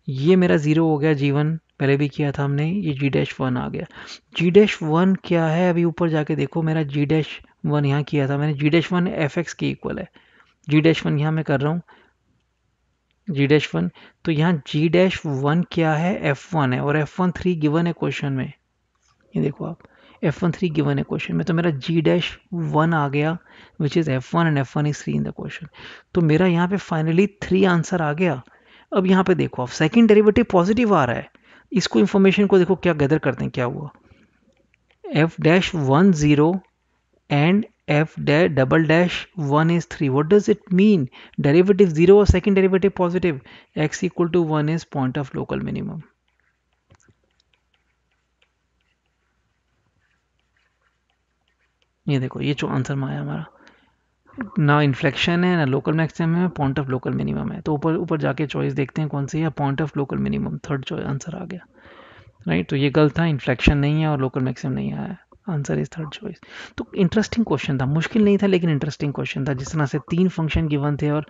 ये मेरा ज़ीरो हो गया जी वन पहले भी किया था हमने ये जी डैश वन आ गया जी डैश वन क्या है अभी ऊपर जाके देखो मेरा जी डैश वन यहाँ किया था मैंने G dash one F x के इक्वल है जी डैश वन यहाँ मैं कर रहा हूँ जी डैश वन तो यहाँ जी डैश वन क्या है एफ वन है और एफ वन थ्री गिवन है क्वेश्चन में ये देखो आप एफ वन थ्री गिवन है क्वेश्चन में तो मेरा जी डैश वन आ गया which is F one and F one is three in the question तो मेरा यहाँ पे फाइनली थ्री आंसर आ गया अब यहाँ पे देखो आप सेकेंड डेरिवेटिव पॉजिटिव आ रहा है इसको इंफॉर्मेशन को देखो क्या गैदर करते हैं क्या हुआ F dash one zero and F double dash one is three what does it mean derivative zero और second derivative positive X equal to one is point of local minimum ये देखो ये जो आंसर में आया हमारा ना इन्फ्लेक्शन है ना लोकल मैक्सिमम है पॉइंट ऑफ लोकल मिनिमम है तो ऊपर ऊपर जाके चॉइस देखते हैं कौन सी है point of local minimum third choice answer आ गया राइट right? तो ये गलत था इन्फ्लेक्शन नहीं है और लोकल मैक्सिमम नहीं आया आंसर इज थर्ड चॉइस तो इंटरेस्टिंग क्वेश्चन था मुश्किल नहीं था लेकिन इंटरेस्टिंग क्वेश्चन था जिस तरह से तीन फंक्शन गिवन थे और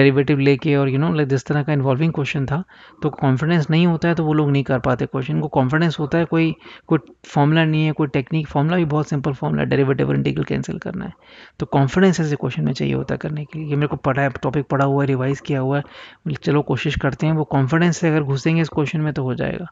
डेरिवेटिव लेके और यू नो लाइक जिस तरह का इन्वॉल्विंग क्वेश्चन था तो कॉन्फिडेंस नहीं होता है तो वो लोग नहीं कर पाते क्वेश्चन को कॉन्फिडेंस होता है कोई कोई फॉर्मूला नहीं है कोई टेक्निक फॉर्मूला भी बहुत सिंपल फॉर्मूला डेरिवेटिव और इंटीग्रल कैंसिल करना है तो कॉन्फिडेंस ऐसे क्वेश्चन में चाहिए होता करने के लिए मेरे को पढ़ा है टॉपिक पढ़ा हुआ है रिवाइज किया हुआ है चलो कोशिश करते हैं वो कॉन्फिडेंस से अगर घुसेंगे इस क्वेश्चन में तो हो जाएगा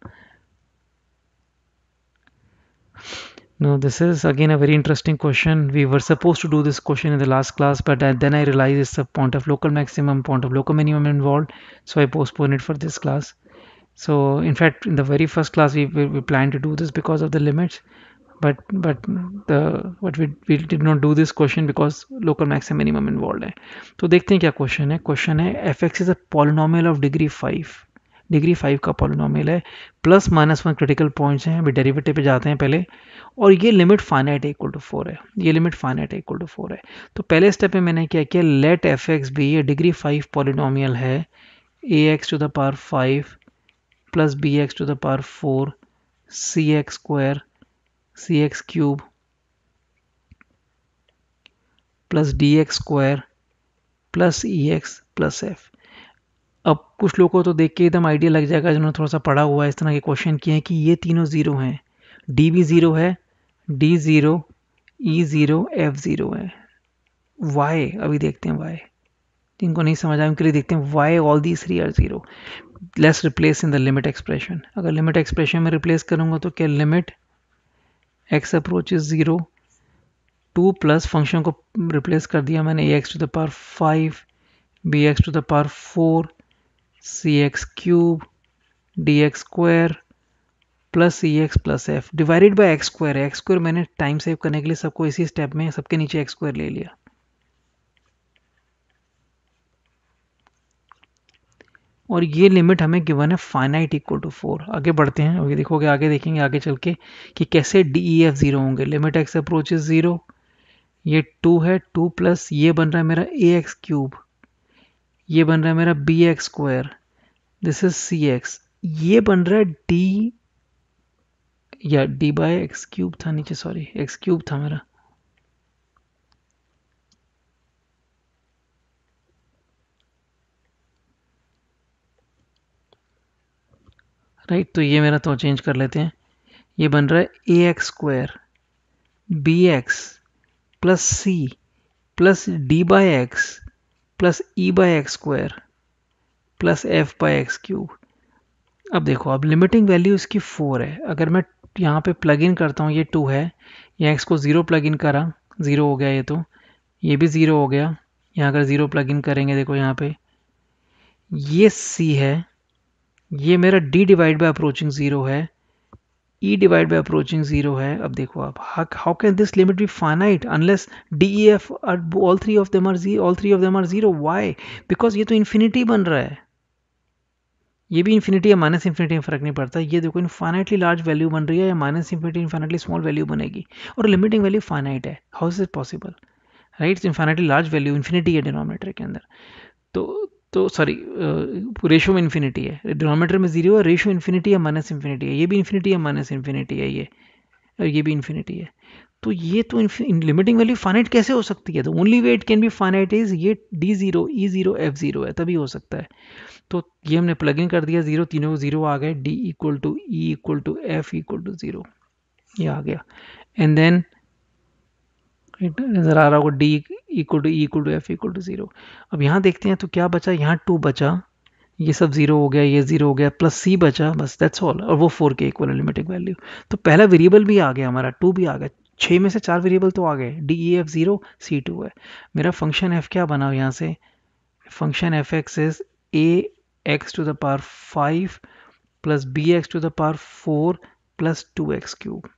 Now this is again a very interesting question. We were supposed to do this question in the last class but uh, then I realized it's a point of local maximum, point of local minimum involved. So I postponed it for this class. So in fact in the very first class we, we, we planned to do this because of the limits but but the what we, we did not do this question because local maximum and minimum involved So, let's see what question question question है is X is a polynomial of degree degree five का polynomial है plus minus one critical points हैं अभी derivative पे जाते हैं पहले और ये limit finite equal to four है ये limit finite equal to four है तो पहले स्टेप में मैंने क्या किया लेट एफ एक्स भी ये डिग्री फाइव पॉलिनॉमियल है A X to the power five plus B X to the power four C X square C X cube plus D X square plus E X plus F अब कुछ लोगों को तो देख के एकदम idea लग जाएगा जिन्होंने थोड़ा सा पढ़ा हुआ है इस तरह के क्वेश्चन किए हैं कि ये तीनों ज़ीरो हैं डी भी ज़ीरो है D zero E zero F zero है वाई अभी देखते हैं वाई जिनको नहीं समझ आया उनके लिए देखते हैं why all the three are zero less replace in the limit expression अगर लिमिट एक्सप्रेशन में रिप्लेस करूँगा तो क्या limit X approach is zero to plus function को रिप्लेस कर दिया मैंने A X to the power five B X to the power four C X cube D X square plus E X plus F divided by x square X square मैंने time save करने के लिए सबको इसी step में सबके नीचे x square ले लिया और ये लिमिट हमें गिवन है फाइनाइट इक्वल टू फोर आगे बढ़ते हैं और ये देखोगे आगे देखेंगे आगे चल के कि कैसे डी ई एफ ज़ीरो होंगे limit X approach is zero ये टू है टू प्लस ये बन रहा है मेरा ए एक्स क्यूब ये बन रहा है मेरा B X square this is C X ये बन रहा है डी या डी बाय एक्स क्यूब था नीचे सॉरी एक्स क्यूब था मेरा राइट तो ये मेरा तो चेंज कर लेते हैं ये बन रहा है A X square B X plus C plus D by X plus E by x square plus F by X cube अब देखो अब लिमिटिंग वैल्यू इसकी फोर है अगर मैं यहाँ पे प्लग इन करता हूँ ये टू है या एक्स को ज़ीरो प्लग इन करा ज़ीरो हो गया ये तो ये भी ज़ीरो हो गया यहाँ अगर ज़ीरो प्लग इन करेंगे देखो यहाँ पे ये सी है ये मेरा D divide by approaching zero है E divide by approaching zero है अब देखो आप how can this limit be finite unless D E F all three of them are जी all three of them are zero why because ये तो infinity बन रहा है ये भी इन्फिनिटी या माइनस इन्फिनिटी में फ़र्क नहीं पड़ता ये देखो इन्फाइनाइटली लार्ज वैल्यू बन रही है या minus infinity infinitely small value बनेगी और लिमिटिंग वैल्यू फाइनाइट है how is it possible right infinitely large value infinity है डिनोमिनेटर के अंदर तो तो सॉरी रेशो में इन्फिनिटी है डिनोमीटर में जीरो है रेशो इन्फिनिटी है माइनस इन्फिनिटी है ये भी इन्फिनिटी है माइनस इन्फिनिटी है ये और ये भी इन्फिनिटी है तो ये तो लिमिटिंग वैल्यू फाइनाइट कैसे हो सकती है तो only way it can be finite is ये D zero E zero F zero है तभी हो सकता है तो ये हमने प्लग इन कर दिया जीरो तीनों को जीरो आ गए D equal to E equal to F equal to zero ये आ गया एंड देन नज़र आ रहा होगा D equal to equal to F equal to zero अब यहाँ देखते हैं तो क्या बचा यहाँ टू बचा ये सब जीरो हो गया ये जीरो हो गया प्लस सी बचा बस दैट्स ऑल और वो फोर के इक्वल लिमिटिक वैल्यू तो पहला वेरिएबल भी आ गया हमारा टू भी आ गया छः में से चार वेरिएबल तो आ गए D E F zero C two है मेरा फंक्शन एफ क्या बना यहाँ से function F x is A X to the power five plus B X to the power four plus two x cube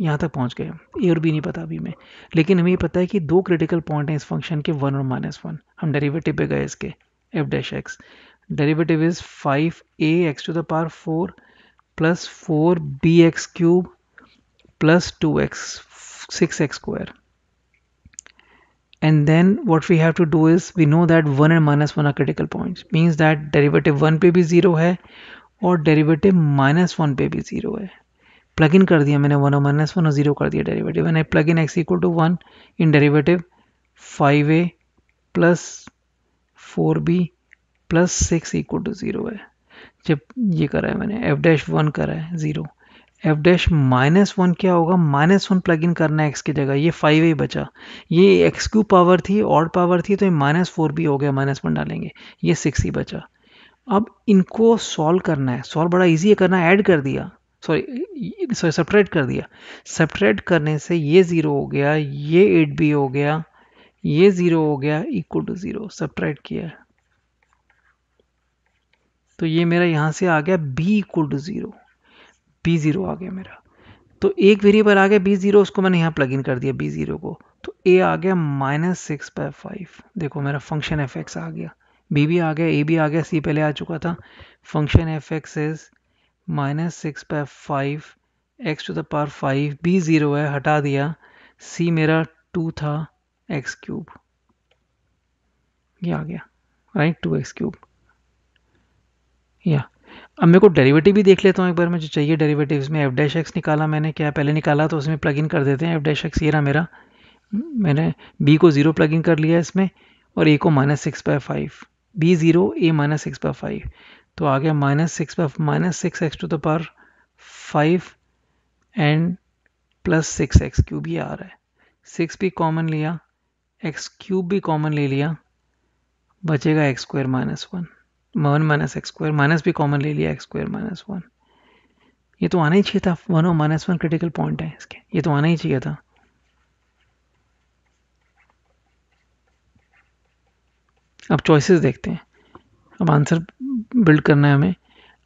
यहाँ तक पहुँच गए ए और बी नहीं पता अभी मैं लेकिन हमें ये पता है कि दो क्रिटिकल पॉइंट हैं इस फंक्शन के वन और माइनस वन हम डेरिवेटिव पे गए इसके F dash X derivative is five A X to the power four plus four B X cube plus two X six X square and then what we have to do is we know that one and minus one are critical point means that derivative one पे भी zero है और derivative minus one पे भी zero है plug in कर दिया मैंने वन और माइनस वन और जीरो कर दिया डेरीवेटिव मैंने I plug in X equal to one in derivative five A plus four B plus six equal to zero है जब ये करा है मैंने एफ डैश वन करा है zero F dash minus one क्या होगा माइनस वन प्लग इन करना है एक्स की जगह ये फाइव ए बचा ये एक्स क्यू पावर थी और पावर थी तो ये माइनस फोर भी हो गया माइनस वन डालेंगे ये सिक्स ही बचा अब इनको सॉल्व करना है सॉल्व बड़ा इजी है करना ऐड कर दिया सॉरी सॉरी सेपरेट कर दिया सेपरेट करने से ये ज़ीरो हो गया ये एट बी हो गया ये ज़ीरो हो गया इक्वल टू ज़ीरो सेपरेट किया तो ये मेरा यहाँ से आ गया B equal to zero B zero आ गया मेरा तो एक वेरिएबल आ गया बी ज़ीरो उसको मैंने यहाँ प्लग इन कर दिया बी ज़ीरो को तो ए आ गया माइनस सिक्स बाय फाइव देखो मेरा फंक्शन एफ एक्स आ गया बी भी आ गया ए भी आ गया सी पहले आ चुका था function F X is minus six by five X to the power five B zero है हटा दिया सी मेरा टू था एक्स क्यूब ये आ गया राइट टू एक्स क्यूब या अब मेरे को डेरिवेटिव भी देख लेता हूँ एक बार मुझे चाहिए डेरिवेटिव में एफ डैश एक्स निकाला मैंने क्या पहले निकाला तो उसमें प्लग इन कर देते हैं एफ डैश एक्स ये रहा मेरा मैंने बी को ज़ीरो प्लग इन कर लिया इसमें और ए को minus six by five B zero A minus six by five तो आ गया minus six minus six X to the power five and plus six X cube ये आ रहा है सिक्स भी कॉमन लिया एक्स क्यूब भी कॉमन ले लिया बचेगा X square minus one one minus x square minus भी कॉमन ले लिया एक्स स्क्वायर माइनस वन ये तो आना ही चाहिए था वन और माइनस वन क्रिटिकल पॉइंट है इसके ये तो आना ही चाहिए था अब चॉइसेस देखते हैं अब आंसर बिल्ड करना है हमें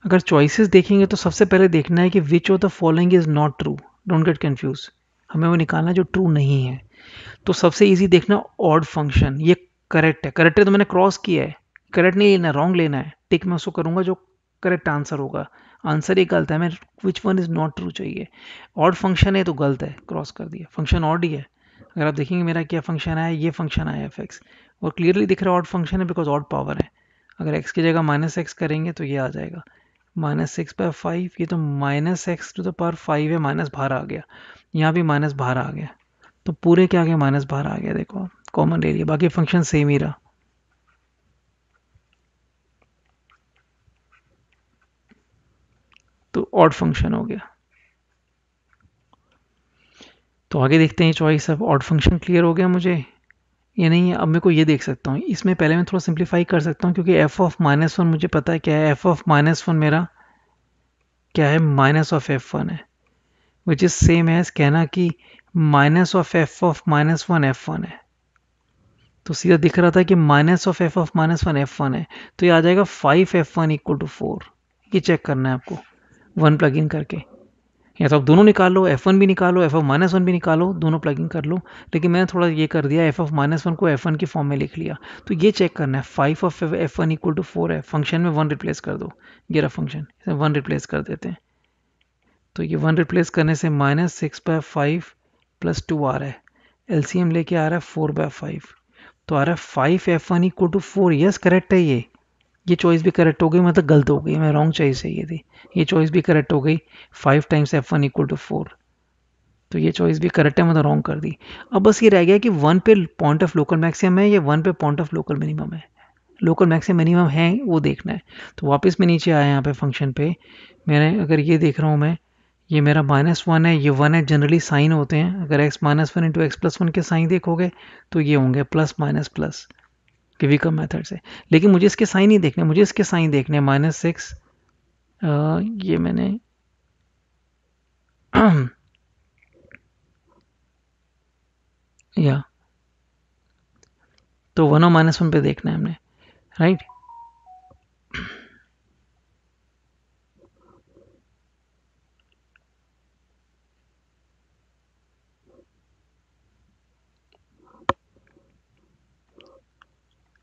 अगर चॉइसेस देखेंगे तो सबसे पहले देखना है कि which of the following is not true don't get confuse हमें वो निकालना जो ट्रू नहीं है तो सबसे ईजी देखना ऑड फंक्शन ये करेक्ट है करेक्ट है तो मैंने क्रॉस किया है करेक्ट नहीं लेना रॉन्ग लेना है टिक मैं उसको करूँगा जो करेक्ट आंसर होगा आंसर ही गलत है हमें which one is not true चाहिए ऑड फंक्शन है तो गलत है क्रॉस कर दिया फंक्शन ऑड ही है अगर आप देखेंगे मेरा क्या फंक्शन आया ये फंक्शन आया एफ एक्स और क्लियरली दिख रहा है ऑड फंक्शन है बिकॉज ऑड पावर है अगर एक्स की जगह माइनस एक्स करेंगे तो ये आ जाएगा माइनस सिक्स पर फाइव ये तो माइनस एक्स टू तो पावर फाइव है माइनस बारह आ गया यहाँ भी माइनस बारह आ गया तो पूरे क्या आ गया माइनस बारह आ गया देखो कॉमन ले लिया बाकी फंक्शन सेम ही रहा तो ऑड फंक्शन हो गया तो आगे देखते हैं चॉइस अब ऑड फंक्शन क्लियर हो गया मुझे यानी अब मैं को ये देख सकता हूँ इसमें पहले मैं थोड़ा सिंप्लीफाई कर सकता हूँ क्योंकि एफ ऑफ माइनस वन मुझे पता है क्या है एफ ऑफ माइनस वन मेरा क्या है माइनस ऑफ एफ वन है विच इज़ सेम एज कहना कि minus of F of minus one F one है तो सीधा दिख रहा था कि minus of F of minus one F one है तो ये आ जाएगा five F one equal to four ये चेक करना है आपको वन प्लग इन करके या तो आप दोनों निकालो एफ वन भी निकालो एफ एफ माइनस वन भी निकालो दोनों प्लगिंग कर लो लेकिन मैंने थोड़ा ये कर दिया एफ एफ माइनस वन को एफ वन की फॉर्म में लिख लिया तो ये चेक करना है five of F one equal to four है फंक्शन में वन रिप्लेस कर दो गेरा फंक्शन वन रिप्लेस कर देते हैं तो ये वन रिप्लेस करने से minus six by five plus two आ रहा है एल सी एम लेके आ रहा है फोर बाय फाइव तो आ रहा है five F one equal to four yes correct है ये ये चॉइस भी करेक्ट हो गई मतलब गलत हो गई मैं रॉन्ग चॉइस है ये थी ये चॉइस भी करेक्ट हो गई five times F one equal to four तो ये चॉइस भी करेक्ट है मतलब रॉन्ग कर दी अब बस ये रह गया कि वन पे पॉइंट ऑफ लोकल मैक्सिमम है या वन पे पॉइंट ऑफ लोकल मिनिमम है लोकल मैक्सिमम मिनिमम है वो देखना है तो वापस मैं नीचे आया यहाँ पे फंक्शन पे मैंने अगर ये देख रहा हूँ मैं ये मेरा माइनस वन है ये वन है जनरली साइन होते हैं अगर X minus one into x plus one के साइन देखोगे तो ये होंगे plus minus plus quicker method से लेकिन मुझे इसके साइन ही देखने मुझे इसके साइन देखने माइनस सिक्स ये मैंने <clears throat> या तो वन और माइनस वन पे देखना है हमने राइट right?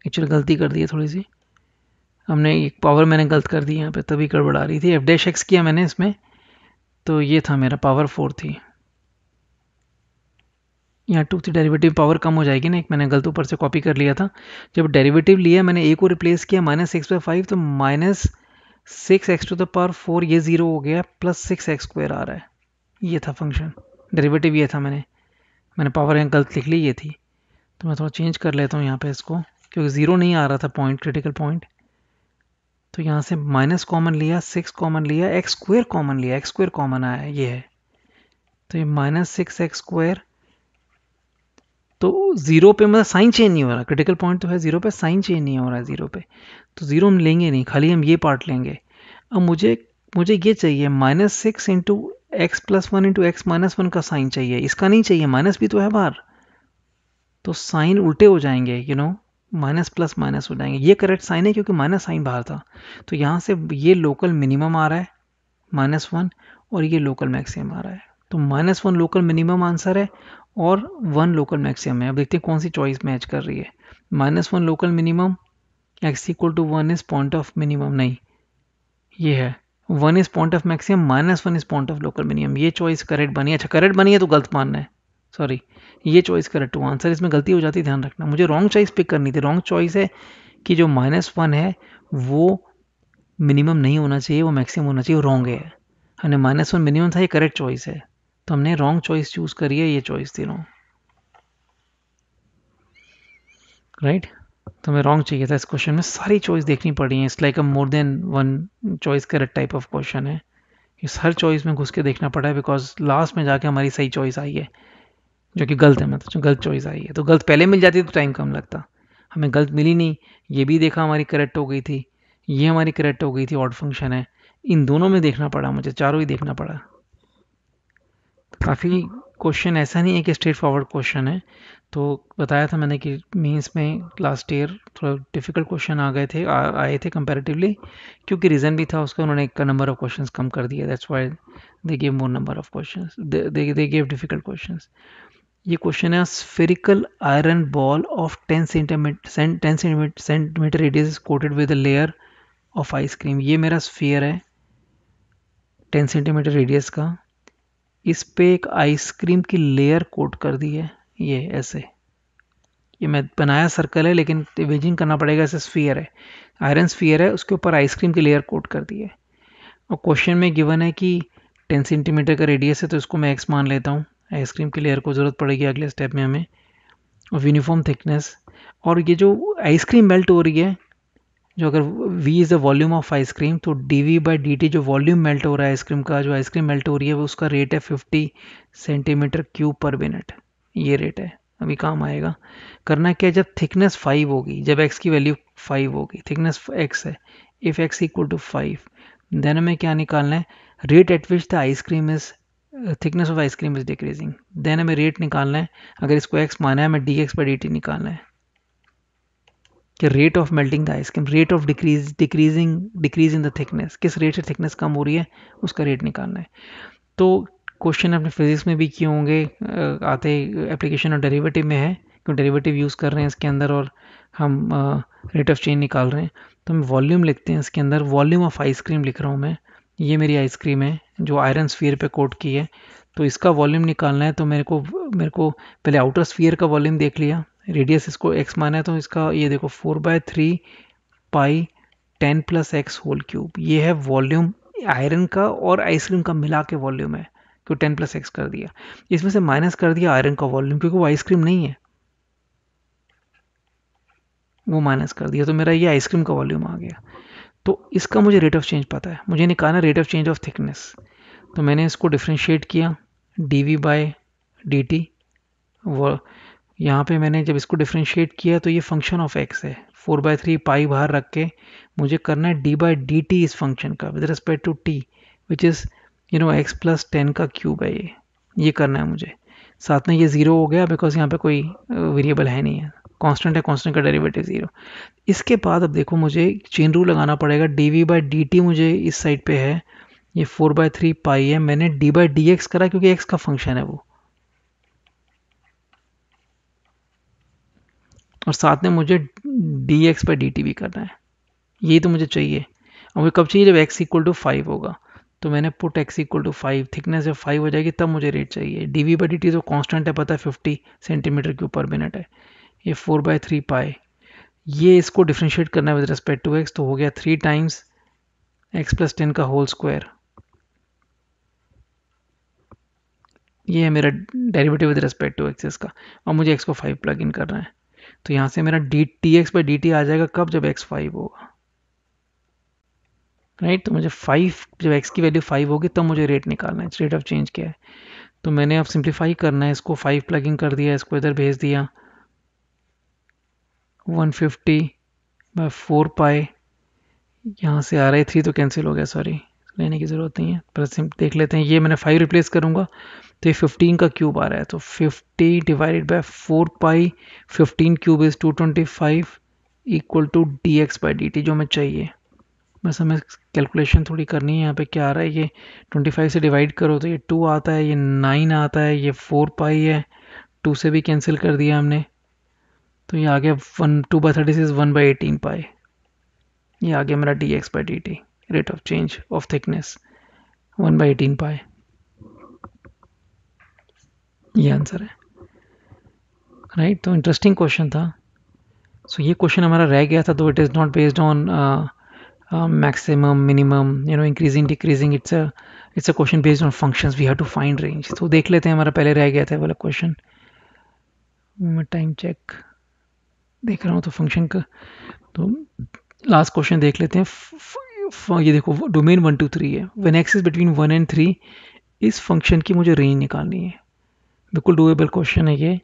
एक्चुअल गलती कर दी है थोड़ी सी हमने एक पावर मैंने गलत कर दी यहाँ पे तभी गड़बड़ आ रही थी एफ डैश एक्स किया मैंने इसमें तो ये था मेरा पावर फोर थी यहाँ टू थी डेरिवेटिव पावर कम हो जाएगी ना एक मैंने गलत ऊपर से कॉपी कर लिया था जब डेरिवेटिव लिया मैंने ए को रिप्लेस किया माइनस सिक्स बाई फाइव तो minus six X to the power four ये ज़ीरो हो गया प्लस सिक्स एक्स स्क्वायर आ रहा है ये था फंक्शन डेरिवेटिव ये था मैंने मैंने पावर यहाँ गलत लिख ली ये थी तो मैं थोड़ा चेंज कर लेता हूँ यहाँ पे इसको क्योंकि ज़ीरो नहीं आ रहा था पॉइंट क्रिटिकल पॉइंट तो यहाँ से माइनस कॉमन लिया सिक्स कॉमन लिया एक्स स्क्वेयर कॉमन लिया एक्स स्क्वेयर कॉमन आया ये है तो ये माइनस सिक्स एक्स स्क्वायर तो ज़ीरो पे मतलब साइन चेंज नहीं हो रहा क्रिटिकल पॉइंट तो है ज़ीरो पे साइन चेंज नहीं हो रहा है ज़ीरो पे तो ज़ीरो हम लेंगे नहीं खाली हम ये पार्ट लेंगे अब मुझे मुझे ये चाहिए minus six into x plus one into x minus one का साइन चाहिए इसका नहीं चाहिए माइनस भी तो है बाहर तो साइन उल्टे हो जाएंगे you you know know? Minus plus minus हो जाएंगे ये करेक्ट साइन है क्योंकि माइनस साइन बाहर था तो यहाँ से ये लोकल मिनिमम आ रहा है माइनस वन और ये लोकल मैक्सिमम आ रहा है तो minus one local minimum answer है और वन लोकल मैक्सिमम है अब देखते हैं कौन सी चॉइस मैच कर रही है minus one local minimum x equal to one is point of minimum नहीं ये है one is point of maximum minus one is point of local minimum ये चॉइस करेक्ट बनी है अच्छा करेक्ट बनी है तो गलत मानना है सॉरी ये चॉइस करेक्ट टू आंसर इसमें गलती हो जाती ध्यान रखना मुझे रॉन्ग चॉइस पिक करनी थी रॉन्ग चॉइस है कि जो माइनस वन है वो मिनिमम नहीं होना चाहिए वो मैक्सिमम होना चाहिए वो रॉन्ग है हमने माइनस वन मिनिमम था ये करेक्ट चॉइस है तो हमने रॉन्ग चॉइस चूज़ करी है ये चॉइस थी रॉन्ग राइट तो हमें रॉन्ग चाहिए था इस क्वेश्चन में सारी चॉइस देखनी पड़ी है it's like a more than one choice correct type of question है इस हर चॉइस में घुस के देखना पड़ा है बिकॉज लास्ट में जाके हमारी सही चॉइस आई है जो कि गलत है मतलब गलत चॉइस आई है तो गलत पहले मिल जाती तो टाइम कम लगता हमें गलत मिली नहीं ये भी देखा हमारी करेक्ट हो गई थी ये हमारी करेक्ट हो गई थी ऑड फंक्शन है इन दोनों में देखना पड़ा मुझे चारों ही देखना पड़ा तो काफ़ी क्वेश्चन ऐसा नहीं है कि स्ट्रेट फॉरवर्ड क्वेश्चन है तो बताया था मैंने कि मीन्स में लास्ट ईयर थोड़ा डिफिकल्ट क्वेश्चन आ गए थे आए थे कंपेरेटिवली क्योंकि रीज़न भी था उसका उन्होंने एक नंबर ऑफ क्वेश्चन कम कर दिया that's why they gave more number of question they gave difficult question ये क्वेश्चन है spherical iron ball of ten centimeter ten centimeter it is coated with layer of ice cream ये मेरा sphere है ten centimetre radius का इस पे एक ice cream की लेयर कोट कर दी है ये ऐसे ये मैं बनाया सर्कल है लेकिन वेजिंग करना पड़ेगा ऐसे स्फीयर है आयरन स्फीयर है उसके ऊपर आइसक्रीम की लेयर कोट कर दी है और क्वेश्चन में गिवन है कि टेन सेंटीमीटर का रेडियस है तो इसको मैं एक्स मान लेता हूँ आइसक्रीम के लेयर को ज़रूरत पड़ेगी अगले स्टेप में हमें और यूनिफॉर्म थिकनेस और ये जो आइसक्रीम मेल्ट हो रही है जो अगर V is the volume of ice cream तो d V by d t जो वॉल्यूम मेल्ट हो रहा है आइसक्रीम का जो आइसक्रीम मेल्ट हो रही है वो उसका रेट है fifty centimeter cube per minute ये रेट है अभी काम आएगा करना क्या जब थिकनेस फाइव होगी जब एक्स की वैल्यू फाइव होगी थिकनेस एक्स है if x equal to five then हमें क्या निकालना है rate at which the ice cream is thickness of ice cream is decreasing then हमें रेट निकालना है अगर इसको एक्स माना है हमें d x by d t निकालना है कि rate of melting the ice cream rate of decrease decreasing decrease in the thickness किस रेट से थिकनेस कम हो रही है उसका रेट निकालना है तो क्वेश्चन अपने फिजिक्स में भी किए होंगे uh, आते एप्लीकेशन और डेरिवेटिव में है क्यों डेरिवेटिव यूज़ कर रहे हैं इसके अंदर और हम रेट ऑफ चेंज निकाल रहे हैं तो हम वॉल्यूम लिखते हैं इसके अंदर वॉल्यूम ऑफ आइसक्रीम लिख रहा हूँ मैं ये मेरी आइसक्रीम है जो आयरन स्फीयर पे कोट की है तो इसका वॉल्यूम निकालना है तो मेरे को मेरे को पहले आउटर स्फीयर का वॉल्यूम देख लिया रेडियस इसको एक्स माना है तो इसका ये देखो four by three pi ten plus x whole cube ये है वॉल्यूम आयरन का और आइसक्रीम का मिला के वॉल्यूम है क्यों टेन प्लस एक्स कर दिया इसमें से माइनस कर दिया आयरन का वॉल्यूम क्योंकि वो आइसक्रीम नहीं है वो माइनस कर दिया तो मेरा ये आइसक्रीम का वॉल्यूम आ गया तो इसका मुझे रेट ऑफ चेंज पता है मुझे निकालना rate of change of thickness तो मैंने इसको डिफ्रेंशिएट किया d V by d t व यहाँ पे मैंने जब इसको डिफ्रेंशिएट किया तो ये फंक्शन ऑफ एक्स है फोर बाय थ्री पाई बाहर रख के मुझे करना है डी बाई डी टी इस फंक्शन का with respect to t which is you know x plus ten का क्यूब है ये ये करना है मुझे साथ में ये ज़ीरो हो गया बिकॉज यहाँ पे कोई वेरिएबल uh, है नहीं है कांस्टेंट है कांस्टेंट का डेरिवेटिव ज़ीरो इसके बाद अब देखो मुझे चेन रूल लगाना पड़ेगा d V by d t मुझे इस साइड पे है ये फोर बाय थ्री पाई है मैंने डी बाई डी एक्स करा क्योंकि एक्स का फंक्शन है वो और साथ में मुझे d x by d t भी करना है यही तो मुझे चाहिए और मुझे कब चाहिए जब एक्स इक्वल टू फाइव होगा तो मैंने put x equal to five thickness जब फाइव हो जाएगी तब मुझे रेट चाहिए d V by d t जो कॉन्स्टेंट है पता है फिफ्टी सेंटीमीटर के ऊपर मिनट है ये फोर बाई थ्री पाए ये इसको डिफ्रेंशिएट करना है विद रिस्पेक्ट टू एक्स तो हो गया three times x plus ten का होल स्क्वायर ये है मेरा derivative with respect to x का और मुझे एक्स को फाइव प्लग इन करना है तो यहाँ से मेरा d t x by d t आ जाएगा कब जब एक्स फाइव होगा राइट तो मुझे फाइव जब एक्स की वैल्यू फाइव होगी तब तो मुझे रेट निकालना है रेट ऑफ चेंज क्या है तो मैंने अब सिंप्लीफाई करना है इसको फाइव प्लग इन कर दिया इसको इधर भेज दिया 150 बाय फोर पाई यहाँ से आ रहे थ्री तो कैंसिल हो गया सॉरी लेने की ज़रूरत नहीं है पर देख लेते हैं ये मैंने फाइव रिप्लेस करूँगा तो ये फिफ्टीन का क्यूब आ रहा है तो fifty divided by four pi fifteen cube is to twenty five equal to d x by d t जो हमें चाहिए बस हमें कैलकुलेशन थोड़ी करनी है यहाँ पे क्या आ रहा है ये ट्वेंटी फाइव से डिवाइड करो तो ये टू आता है ये नाइन आता है ये फोर पाई है टू से भी कैंसिल कर दिया हमने तो ये आ गया one two by thirty six one by eighteen pi ये आ गया मेरा d x by d t rate of change of thickness one by eighteen pi ये आंसर है राइट right? तो इंटरेस्टिंग क्वेश्चन था सो so, ये क्वेश्चन हमारा रह गया था तो it is not based on maximum minimum you know increasing decreasing it's a it's a question based on functions we have to find range तो देख लेते हैं हमारा पहले रह गया था वाला क्वेश्चन टाइम चेक देख रहा हूँ तो फंक्शन का तो लास्ट क्वेश्चन देख लेते हैं ये देखो डोमेन वन टू थ्री है when x between one and three इस फंक्शन की मुझे रेंज निकालनी है बिल्कुल डूएबल क्वेश्चन है ये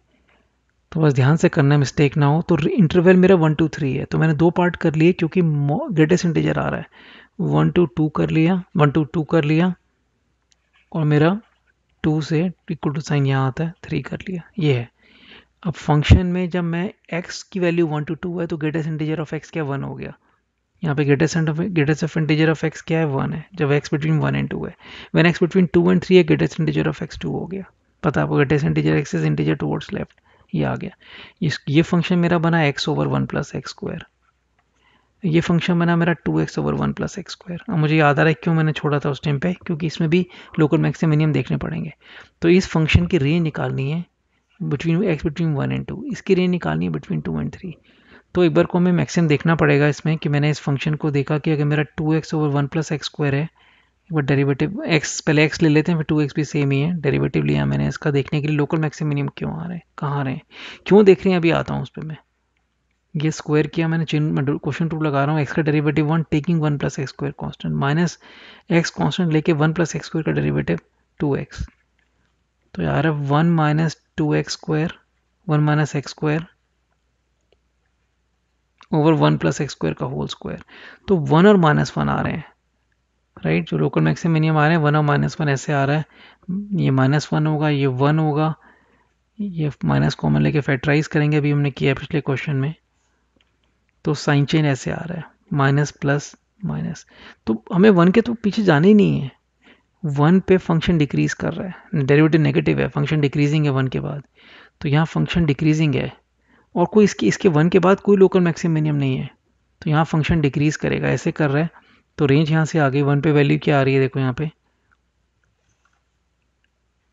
तो बस ध्यान से करना मिस्टेक ना हो तो इंटरवल मेरा वन टू थ्री है तो मैंने दो पार्ट कर लिए क्योंकि ग्रेटेस्ट इंटीजर आ रहा है वन टू टू कर लिया वन टू टू कर लिया और मेरा टू से इक्वल टू साइन यहाँ आता है थ्री कर लिया ये है अब फंक्शन में जब मैं x की वैल्यू वन टू टू है तो ग्रेटेस्ट इंटीजर ऑफ x क्या वन हो गया यहाँ पे greatest greatest of integer of x क्या है वन है जब x between one and two है when x between two and three है greatest integer of x two हो गया पता आपको greatest integer x is integer towards left ये आ गया ये फंक्शन मेरा बना x over one plus x square ये फंक्शन बना मेरा two x over one plus x square अब मुझे याद आ रहा है क्यों मैंने छोड़ा था उस टाइम पे क्योंकि इसमें भी लोकल मैक्सिम मिनिमम देखने पड़ेंगे तो इस फंक्शन की रेंज निकालनी है between x between one and two इसकी रेंज निकालनी है बिटवीन टू एंड थ्री तो एक बार को हमें मैक्सिमम देखना पड़ेगा इसमें कि मैंने इस फंक्शन को देखा कि अगर मेरा two x over one plus x square है एक बार डेरीवेटिव एक्स पहले एक्स ले लेते हैं फिर टू एक्स भी सेम ही है डेरीवेटिव लिया मैंने इसका देखने के लिए लोकल मैक्सिमम मिनिमम क्यों आ रहे हैं कहाँ आ रहे हैं क्यों देख रहे हैं अभी आता हूँ उस पर मैं ये स्क्वायर किया मैंने चिन्ह क्वेश्चन टू लगा रहा हूँ एक्स का derivative one taking one plus x square constant minus x constant लेके वन प्लस एक्स स्क्वायर का डेरीवेटिव टू एक्स तो यार one minus 2x square 1 minus x square over one plus x square का whole square तो one और minus one आ रहे हैं राइट जो लोकल मैक्सिम मिनिमम आ रहे हैं वन और माइनस वन ऐसे आ रहा है ये माइनस वन होगा ये वन होगा ये माइनस कॉमन लेके फैक्टराइज करेंगे अभी हमने किया पिछले क्वेश्चन में तो साइन चेन ऐसे आ रहा है माइनस प्लस माइनस तो हमें वन के तो पीछे जाना ही नहीं है वन पे फंक्शन डिक्रीज कर रहा है डेरिवेटिव नेगेटिव है फंक्शन डिक्रीजिंग है वन के बाद तो यहाँ फंक्शन डिक्रीजिंग है और कोई इसकी इसके वन के बाद कोई लोकल मैक्सिमम मिनिमम नहीं है तो यहाँ फंक्शन डिक्रीज करेगा ऐसे कर रहा है तो रेंज यहाँ से आ गई वन पे वैल्यू क्या आ रही है देखो यहाँ पे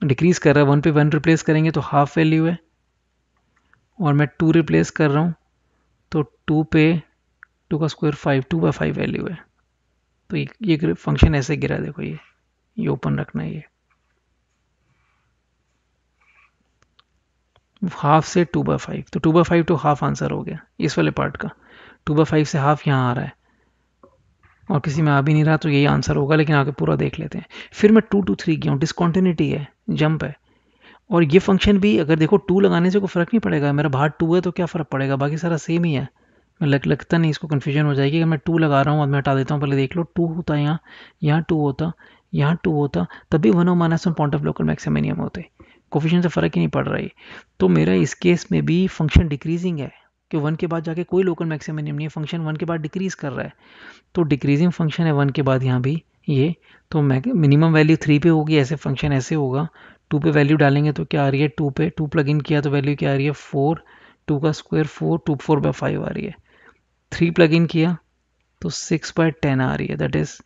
डिक्रीज कर रहा है वन पे वन रिप्लेस करेंगे तो हाफ वैल्यू है और मैं टू रिप्लेस कर रहा हूँ तो टू पे टू का square five two by five value है तो ये, ये फंक्शन ऐसे गिरा देखो ये ये ओपन रखना ये हाफ से टू बाई फाइव तो two by five two half answer हो गया इस वाले पार्ट का टू बाई फाइव से हाफ यहाँ आ रहा है और किसी में आ भी नहीं रहा तो यही आंसर होगा लेकिन आगे पूरा देख लेते हैं फिर मैं टू टू थ्री गया हूँ डिसकॉन्टिन्यूटी है जंप है और ये फंक्शन भी अगर देखो टू लगाने से कोई फ़र्क नहीं पड़ेगा मेरा भाग टू है तो क्या फ़र्क पड़ेगा बाकी सारा सेम ही है मैं लग, लगता नहीं इसको कन्फ्यूजन हो जाएगी अगर मैं टू लगा रहा हूँ और मैं हटा देता हूँ पहले देख लो टू होता यहाँ यहाँ टू होता यहाँ टू होता तभी one o minus one point of local maximum होते कोफिशन से फ़र्क ही नहीं पड़ रहा है तो मेरा इस केस में भी फंक्शन डिक्रीजिंग है कि वन के बाद जाके कोई लोकल मैक्सिमम नहीं है फंक्शन वन के बाद डिक्रीज़ कर रहा है तो डिक्रीजिंग फंक्शन है वन के बाद यहाँ भी ये तो मिनिमम वैल्यू थ्री पे होगी ऐसे फंक्शन ऐसे होगा टू पे वैल्यू डालेंगे तो क्या आ रही है टू पे टू प्लग इन किया तो वैल्यू क्या आ रही है फोर टू का square four two four by five आ रही है थ्री प्लग इन किया तो सिक्स बाय टेन आ रही है that is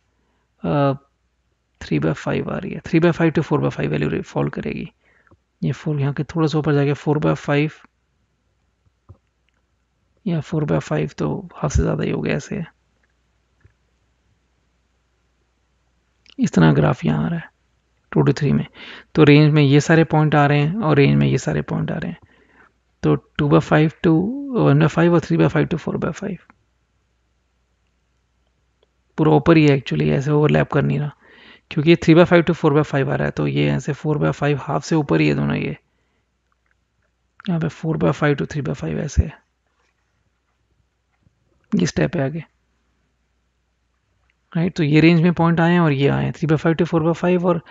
three by five आ रही है three by five two four by five value fall करेगी ये फोर यहाँ के थोड़ा सा ऊपर जाएगा फोर बाय फाइव या फोर बाय फाइव तो हाफ से ज़्यादा ही हो गया ऐसे इस तरह ग्राफ यहाँ आ रहा है टू टू थ्री में तो रेंज में ये सारे पॉइंट आ रहे हैं और रेंज में ये सारे पॉइंट आ रहे हैं तो two by five two one by five और three by five two four by five पूरा ऊपर ही है एक्चुअली ऐसे ओवरलैप कर नहीं रहा क्योंकि ये three by five two four by five आ रहा है तो ये ऐसे फोर बाय फाइव हाफ से ऊपर ही है दोनों ये यहाँ पे four by five two three by five ऐसे है ये स्टेप है आगे राइट तो ये रेंज में पॉइंट आए हैं और ये आए हैं three by five two four by five और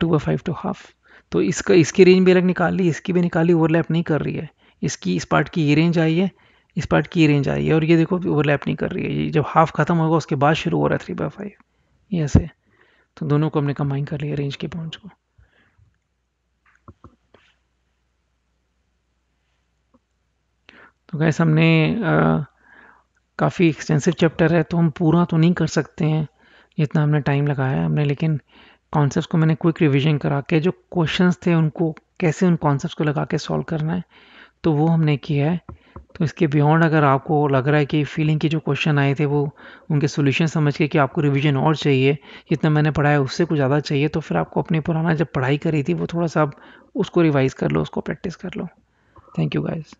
two by five two half तो इसका इसकी रेंज भी अलग निकाल ली इसकी भी निकाली ओवरलैप नहीं कर रही है इसकी इस पार्ट की ये रेंज आई है इस पार्ट की ये रेंज आई है और ये देखो ओवरलैप नहीं कर रही है जब हाफ खत्म होगा उसके बाद शुरू हो रहा है थ्री बाय फाइव ये ऐसे तो दोनों को हमने कंबाइन कर लिया रेंज के पॉइंट्स को तो गैस हमने काफ़ी एक्सटेंसिव चैप्टर है तो हम पूरा तो नहीं कर सकते हैं जितना हमने टाइम लगाया है हमने लेकिन कॉन्सेप्ट को मैंने क्विक रिविजन करा के जो क्वेश्चंस थे उनको कैसे उन कॉन्सेप्ट को लगा के सॉल्व करना है तो वो हमने किया है तो इसके बियॉन्ड अगर आपको लग रहा है कि फीलिंग के जो क्वेश्चन आए थे वो उनके सोल्यूशन समझ के कि आपको रिविजन और चाहिए जितना मैंने पढ़ाया उससे कुछ ज़्यादा चाहिए तो फिर आपको अपनी पुराना जब पढ़ाई करी थी वो थोड़ा सा आप उसको रिवाइज़ कर लो उसको प्रैक्टिस कर लो थैंक यू गाइज़